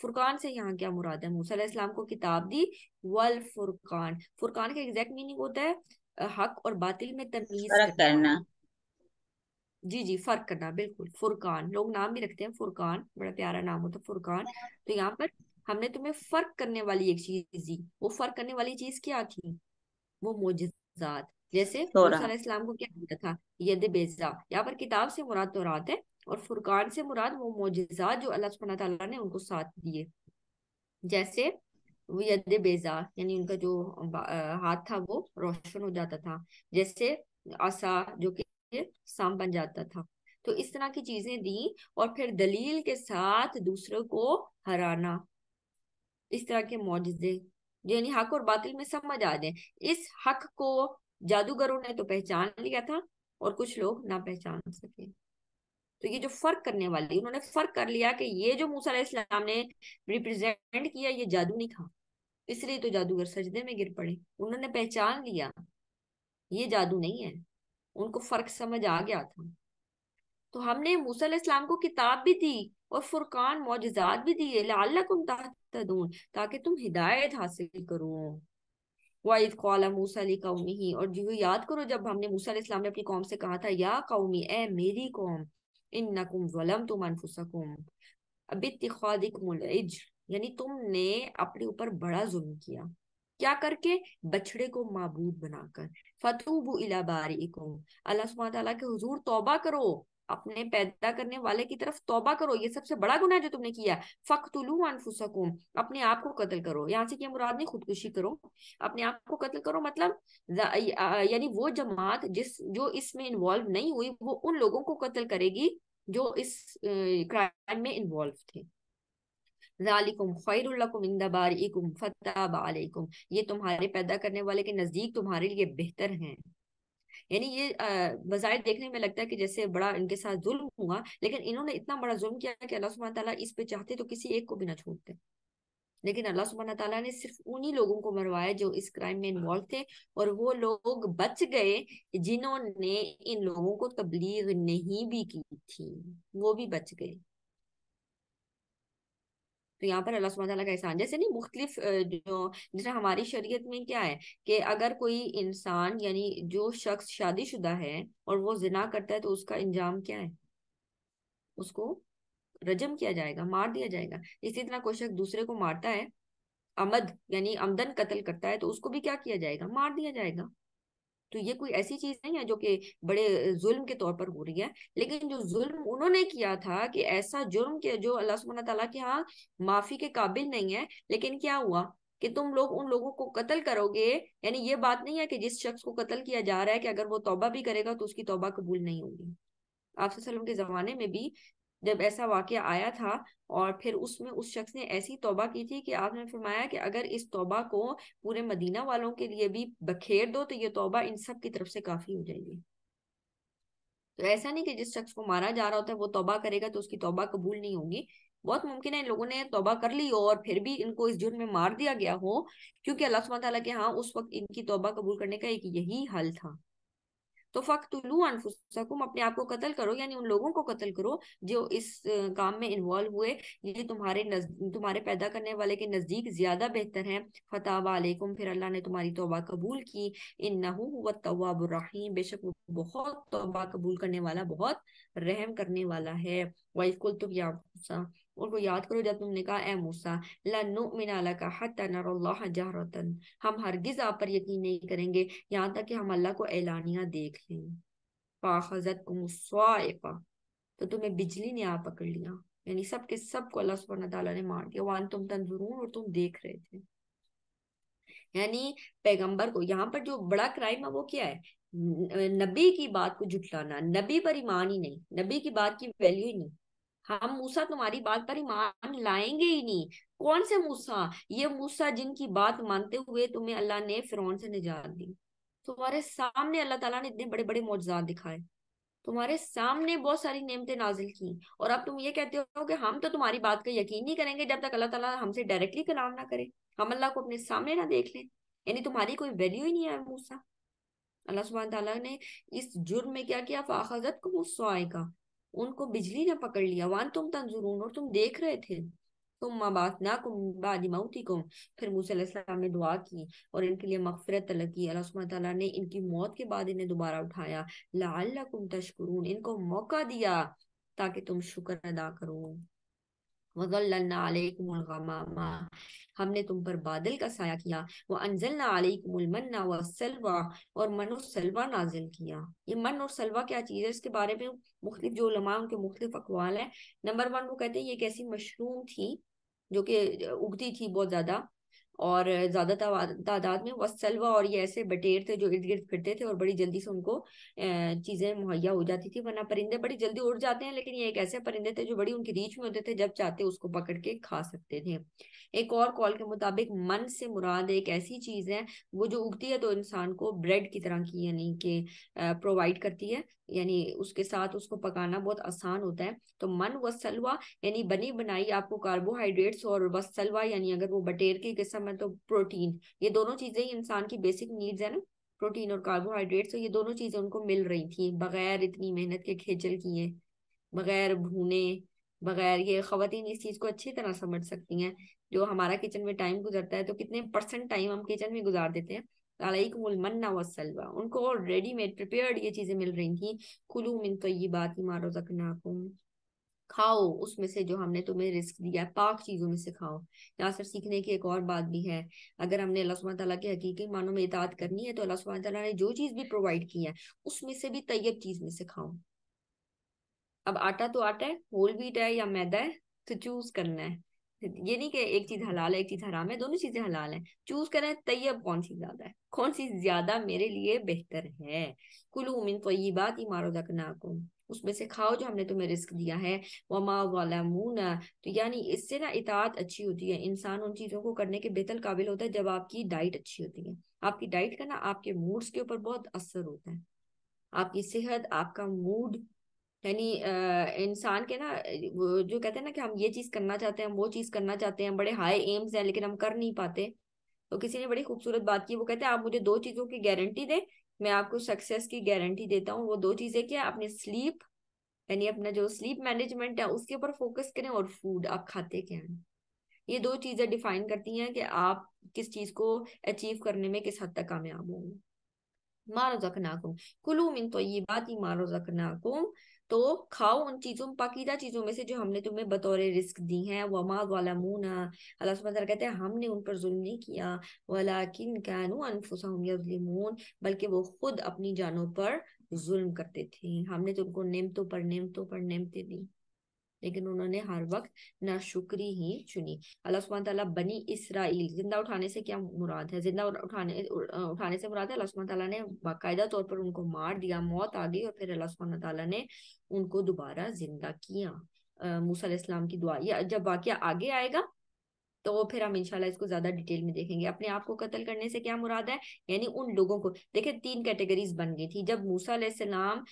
फुरकान से यहाँ क्या मुराद है मूसा इस्लाम को किताब दी वल फुरकान फुरकान का एग्जैक्ट मीनिंग होता है हक और बातिल में तमीज करना जी जी फर्क करना बिल्कुल फुरकान लोग नाम भी रखते हैं फुरकान बड़ा प्यारा नाम होता है फुरकान तो यहाँ पर हमने तुम्हें फर्क करने वाली एक चीज दी वो फर्क करने वाली चीज क्या थी वो मोजात जैसे इस्लाम को क्या दिया था यद बेजा यहाँ पर किताब से मुराद तो रात है और फुरकान से मुराद वो मोजात जो अल्लाह सुबहाना ने उनको साथ दिए जैसे यद बेजा यानी उनका जो हाथ था वो रोशन हो जाता था जैसे आसा जो कि शाम बन जाता था तो इस तरह की चीजें दी और फिर दलील के साथ दूसरों को हराना इस तरह के मुआजे यानी हक और बातिल में समझ आ जाए इस हक को जादूगरों ने तो पहचान लिया था और कुछ लोग ना पहचान सके तो ये जो फर्क करने वाली उन्होंने फर्क कर लिया कि ये जो मूसा इस्लाम ने रिप्रेजेंट किया ये जादू नहीं था इसलिए तो जादूगर सजदे में गिर पड़े उन्होंने पहचान लिया ये जादू नहीं है उनको फर्क समझ आ गया था तो हमने मूसा इस्लाम को किताब भी दी और फुरकान मोजात भी दिए ताकि तुम हिदायत हासिल करो वाइद कौला मूसा अली कौमी ही और जो याद करो जब हमने मूसा इस्लाम ने अपनी कौम से कहा था या कौमी ए मेरी कौम इन नकुम वलम तुम अनफुसकुम अबितखादिकज यानी तुमने अपने ऊपर बड़ा जुल्म किया क्या करके बछड़े को माबूद बनाकर फतूबू इला बारी अल्लाह सुबह के हजूर तोबा करो अपने पैदा करने वाले की तरफ तोबा करो ये सबसे बड़ा गुना है जो तुमने किया है फकतुलू अनफुसकुम अपने आप को कत्ल करो यहाँ से क्या मुराद नहीं खुदकुशी करो अपने आप को कत्ल करो मतलब यानी वो जमात जिस जो इसमें इन्वॉल्व नहीं हुई वो उन लोगों को कत्ल करेगी जो इस क्राइम में इन्वॉल्व थे ये तुम्हारे पैदा करने वाले के नजदीक तुम्हारे लिए बेहतर हैं यानी ये बाजार देखने में लगता है कि जैसे बड़ा इनके साथ जुल्म हुआ लेकिन इन्होंने इतना बड़ा जुल्म किया कि अल्लाह सुबहान तला इस पे चाहते तो किसी एक को भी ना छोड़ते लेकिन अल्लाह सुबहाना तला ने सिर्फ उन्हीं लोगों को मरवाया जो इस क्राइम में इन्वॉल्व थे और वो लोग बच गए जिन्होंने इन लोगों को तबलीग नहीं भी की थी वो भी बच गए तो यहाँ पर अल्लाह सुबह का एहसान जैसे नहीं मुख्तलिफ जो जैसे हमारी शरीयत में क्या है कि अगर कोई इंसान यानी जो शख्स शादीशुदा है और वो जिना करता है तो उसका इंजाम क्या है उसको रजम किया जाएगा मार दिया जाएगा इसी तरह कोई शख्स दूसरे को मारता है अमद यानी आमदन कत्ल करता है तो उसको भी क्या किया जाएगा मार दिया जाएगा तो ये कोई ऐसी चीज नहीं है जो कि बड़े जुल्म के तौर पर हो रही है लेकिन जो जुल्म उन्होंने किया था कि ऐसा जुर्म के जो अल्लाह सुबह तला के यहाँ माफी के काबिल नहीं है लेकिन क्या हुआ कि तुम लोग उन लोगों को कत्ल करोगे यानी ये बात नहीं है कि जिस शख्स को कत्ल किया जा रहा है कि अगर वो तोबा भी करेगा तो उसकी तोबा कबूल नहीं होगी आपसे के जमाने में भी जब ऐसा वाक्य आया था और फिर उसमें उस शख्स ने ऐसी तौबा की थी कि आपने फरमाया कि अगर इस तौबा को पूरे मदीना वालों के लिए भी बखेर दो तो ये तौबा इन सब की तरफ से काफी हो जाएगी तो ऐसा नहीं कि जिस शख्स को मारा जा रहा होता है वो तौबा करेगा तो उसकी तौबा कबूल नहीं होगी बहुत मुमकिन है लोगों ने तौबा कर ली हो और फिर भी इनको इस जुर्म में मार दिया गया हो क्योंकि अल्लाह सुबह के हाँ उस वक्त इनकी तौबा कबूल करने का एक यही हल था तो फ़क्तुलू अनफुसकुम अपने आप को कत्ल करो यानी उन लोगों को कत्ल करो जो इस काम में इन्वॉल्व हुए ये तुम्हारे नज तुम्हारे पैदा करने वाले के नज़दीक ज़्यादा बेहतर है फ़तह अलैकुम फिर अल्लाह ने तुम्हारी तौबा कबूल की इन नहूतवाबुररहीम बेशक वो बहुत तौबा कबूल करने वाला बहुत रहम करने वाला है वाइफ कुल तुम या उनको याद करो जब तुमने कहा ए मूसा मिनाला का हत्या जहरतन हम हरगिज आप पर यकीन नहीं करेंगे यहाँ तक कि हम अल्लाह को ऐलानिया देख लें पाखजत कुमस्वाइका तो तुम्हें बिजली ने आ पकड़ लिया यानी सबके सबको अल्लाह सुबह तला ने मार दिया वान तुम तंजरून और तुम देख रहे थे यानी पैगंबर को यहाँ पर जो बड़ा क्राइम है वो क्या है नबी की बात को झुटलाना नबी पर ईमान ही नहीं नबी की बात की वैल्यू ही नहीं हम हाँ, मूसा तुम्हारी बात पर ईमान लाएंगे ही नहीं कौन से मूसा ये मूसा जिनकी बात मानते हुए तुम्हें अल्लाह ने फिर से निजात दी तुम्हारे सामने अल्लाह ताला ने इतने बड़े बड़े मुआवजात दिखाए तुम्हारे सामने बहुत सारी नियमतें नाजिल की और अब तुम ये कहते हो कि हम तो तुम्हारी बात का यकीन नहीं करेंगे जब तक अल्लाह ताला हमसे डायरेक्टली कलाम ना करे हम अल्लाह को अपने सामने ना देख लें यानी तुम्हारी कोई वैल्यू ही नहीं है मूसा अल्लाह सुबह ने इस जुर्म में क्या किया फाखजत को मुस्वाए आएगा उनको बिजली ने पकड़ लिया वान तुम तंजुरून और तुम देख रहे थे तुम को फिर मूसा ने दुआ की और इनके लिए मफफरत तलब की अल्लाह ने इनकी मौत के बाद इन्हें दोबारा उठाया लाल तशकरून इनको मौका दिया ताकि तुम शुक्र अदा करो हमने तुम पर बादल का साया किया व अनजलना अलैकुमुलमन्ना व सलवा और मन और सलवा नाजिल किया ये मन और सलवा क्या चीज़ है इसके बारे में मुख्तलिफ जो लमा उनके मुख्तलिफ अकवाल है नंबर वन वो कहते हैं ये एक ऐसी मशरूम थी जो कि उगती थी बहुत ज़्यादा और ज़्यादा तादाद में वसलवा और ये ऐसे बटेर थे जो इर्द गिर्द फिरते थे और बड़ी जल्दी से उनको चीज़ें मुहैया हो जाती थी वरना परिंदे बड़ी जल्दी उड़ जाते हैं लेकिन ये एक ऐसे परिंदे थे जो बड़ी उनकी रीच में होते थे जब चाहते उसको पकड़ के खा सकते थे एक और कॉल के मुताबिक मन से मुराद एक ऐसी चीज़ है वो जो उगती है तो इंसान को ब्रेड की तरह की यानी कि प्रोवाइड करती है यानी उसके साथ उसको पकाना बहुत आसान होता है तो मन व सलवा यानी बनी बनाई आपको कार्बोहाइड्रेट्स और वसलवा सलवा यानी अगर वो बटेर की किस्म है तो प्रोटीन ये दोनों चीजें ही इंसान की बेसिक नीड्स है ना प्रोटीन और कार्बोहाइड्रेट्स तो ये दोनों चीजें उनको मिल रही थी बगैर इतनी मेहनत के खेचल किए बगैर भूने बगैर ये खातन इस चीज़ को अच्छी तरह समझ सकती हैं जो हमारा किचन में टाइम गुजरता है तो कितने परसेंट टाइम हम किचन में गुजार देते हैं वसलवा उनको ऑलरेडी मेड प्रिपेयर्ड ये चीज़ें मिल रही थी खुलू मिन ही मारो जकनाकुम खाओ उसमें से जो हमने तुम्हें रिस्क दिया है पाक चीज़ों में से खाओ यहाँ से सीखने की एक और बात भी है अगर हमने अल्लाह सुबह तला के हकीकी मानों में इताद करनी है तो अल्लाह सुबह तला ने जो चीज़ भी प्रोवाइड की है उसमें से भी तैयब चीज़ में से खाओ अब आटा तो आटा है होल व्हीट है या मैदा है तो चूज करना है ये नहीं कि एक चीज हलाल है एक चीज हराम है दोनों चीजें हलाल है चूज करें तैयब कौन सी ज्यादा है कौन सी ज्यादा मेरे लिए बेहतर है कुलू मिन तो ये बात ही मारो को उसमें से खाओ जो हमने तुम्हें रिस्क दिया है वमा वाला मूना तो यानी इससे ना इतात अच्छी होती है इंसान उन चीजों को करने के बेहतर काबिल होता है जब आपकी डाइट अच्छी होती है आपकी डाइट का ना आपके मूड्स के ऊपर बहुत असर होता है आपकी सेहत आपका मूड यानी इंसान के ना जो कहते हैं ना कि हम ये चीज़ करना चाहते हैं हम वो चीज़ करना चाहते हैं बड़े हाई एम्स हैं लेकिन हम कर नहीं पाते तो किसी ने बड़ी खूबसूरत बात की वो कहते हैं आप मुझे दो चीज़ों की गारंटी दें मैं आपको सक्सेस की गारंटी देता हूँ वो दो चीज़ें क्या अपने स्लीप यानी अपना जो स्लीप मैनेजमेंट है उसके ऊपर फोकस करें और फूड आप खाते क्या हैं ये दो चीज़ें डिफाइन करती हैं कि आप किस चीज़ को अचीव करने में किस हद तक कामयाब होंगे मारो जखनाकुम कुलू मिन तो ये बात ही मारो जखनाकुम तो खाओ उन चीजों पाकिदा चीजों में से जो हमने तुम्हें बतौर रिस्क दी हैं वमा वालमून अल्लाह सुबह कहते हैं हमने उन पर जुल्म नहीं किया वाला किन कानू अनफुसमून बल्कि वो खुद अपनी जानों पर जुल्म करते थे हमने तुमको निमतों पर निमतों पर निमतें दी लेकिन उन्होंने हर वक्त नाशुक्री ही चुनी अल्लाह सुबहान तला बनी इसराइल जिंदा उठाने से क्या मुराद है जिंदा उठाने उठाने से मुराद है अल्लाह सुबहान तला ने बाकायदा तौर पर उनको मार दिया मौत आ गई और फिर अल्लाह सुबहान तला ने उनको दोबारा जिंदा किया मूसा इस्लाम की दुआ या जब वाक्य आगे आएगा तो फिर हम इंशाल्लाह इसको ज्यादा डिटेल में देखेंगे अपने आप को कत्ल करने से क्या मुराद है यानी उन लोगों को देखे तीन कैटेगरीज बन गई थी जब मूसा सलाम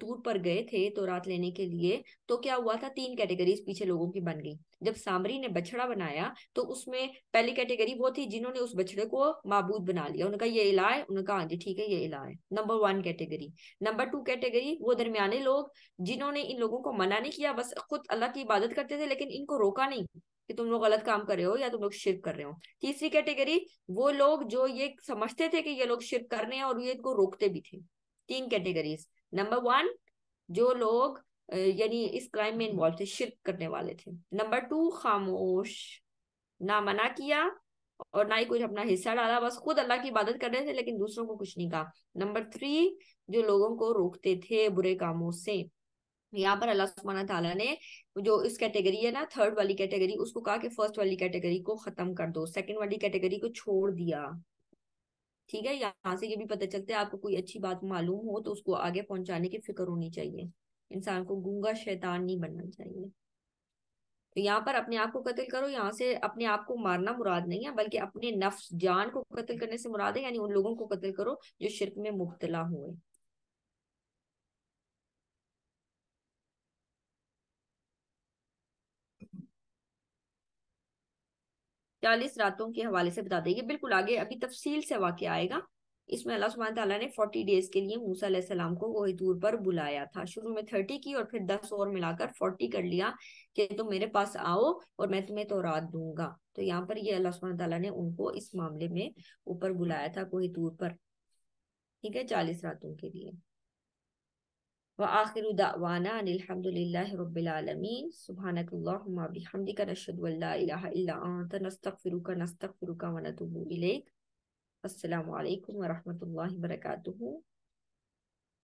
तूर पर गए थे तो रात लेने के लिए तो क्या हुआ था तीन कैटेगरीज पीछे लोगों की बन गई जब सामरी ने बछड़ा बनाया तो उसमें पहली कैटेगरी वो थी जिन्होंने उस बछड़े को मबूद बना लिया उनका ये इला है उनका हाँ जी ठीक है ये इला है number one category number two category वो दरमियाने लोग जिन्होंने इन लोगों को मना नहीं किया बस खुद अल्लाह की इबादत करते थे लेकिन इनको रोका नहीं कि तुम लोग गलत काम कर रहे हो या तुम लोग शिरक कर रहे हो तीसरी कैटेगरी वो लोग जो ये समझते थे कि ये लोग शिरक कर रहे हैं और ये इनको रोकते भी थे तीन कैटेगरीज नंबर वन जो लोग यानी इस क्राइम में इन्वॉल्व थे शिरक करने वाले थे नंबर टू खामोश ना मना किया और ना ही कुछ अपना हिस्सा डाला बस खुद अल्लाह की इबादत कर रहे थे लेकिन दूसरों को कुछ नहीं कहा नंबर थ्री जो लोगों को रोकते थे बुरे कामों से यहाँ पर अल्लाह सुबहाना तला ने जो इस कैटेगरी है ना थर्ड वाली कैटेगरी उसको कहा कि फर्स्ट वाली कैटेगरी को खत्म कर दो सेकंड वाली कैटेगरी को छोड़ दिया ठीक है यहाँ से ये भी पता चलता है आपको कोई अच्छी बात मालूम हो तो उसको आगे पहुंचाने की फिक्र होनी चाहिए इंसान को गूंगा शैतान नहीं बनना चाहिए तो यहाँ पर अपने आप को कत्ल करो यहाँ से अपने आप को मारना मुराद नहीं है बल्कि अपने नफ्स जान को कत्ल करने से मुराद है यानी उन लोगों को कत्ल करो जो शिरक में मुबतला हुए चालीस रातों के हवाले से बता देंगे बिल्कुल आगे अभी तफसील से वाक्य आएगा इसमें अल्लाह सुबह तला ने फोर्टी डेज के लिए मूसा सलाम को वही दूर पर बुलाया था शुरू में थर्टी की और फिर दस और मिलाकर फोर्टी कर लिया कि तुम मेरे पास आओ और मैं तुम्हें तो रात दूंगा तो यहाँ पर ये अल्लाह सुबह तला ने उनको इस मामले में ऊपर बुलाया था कोई दूर पर ठीक है चालीस रातों के लिए وآخر دعوانا أن الحمد لله رب العالمين سبحانك اللهم بحمدك نشهد أن لا إله إلا أنت نستغفرك نستغفرك ونتوب إليك السلام عليكم ورحمة الله وبركاته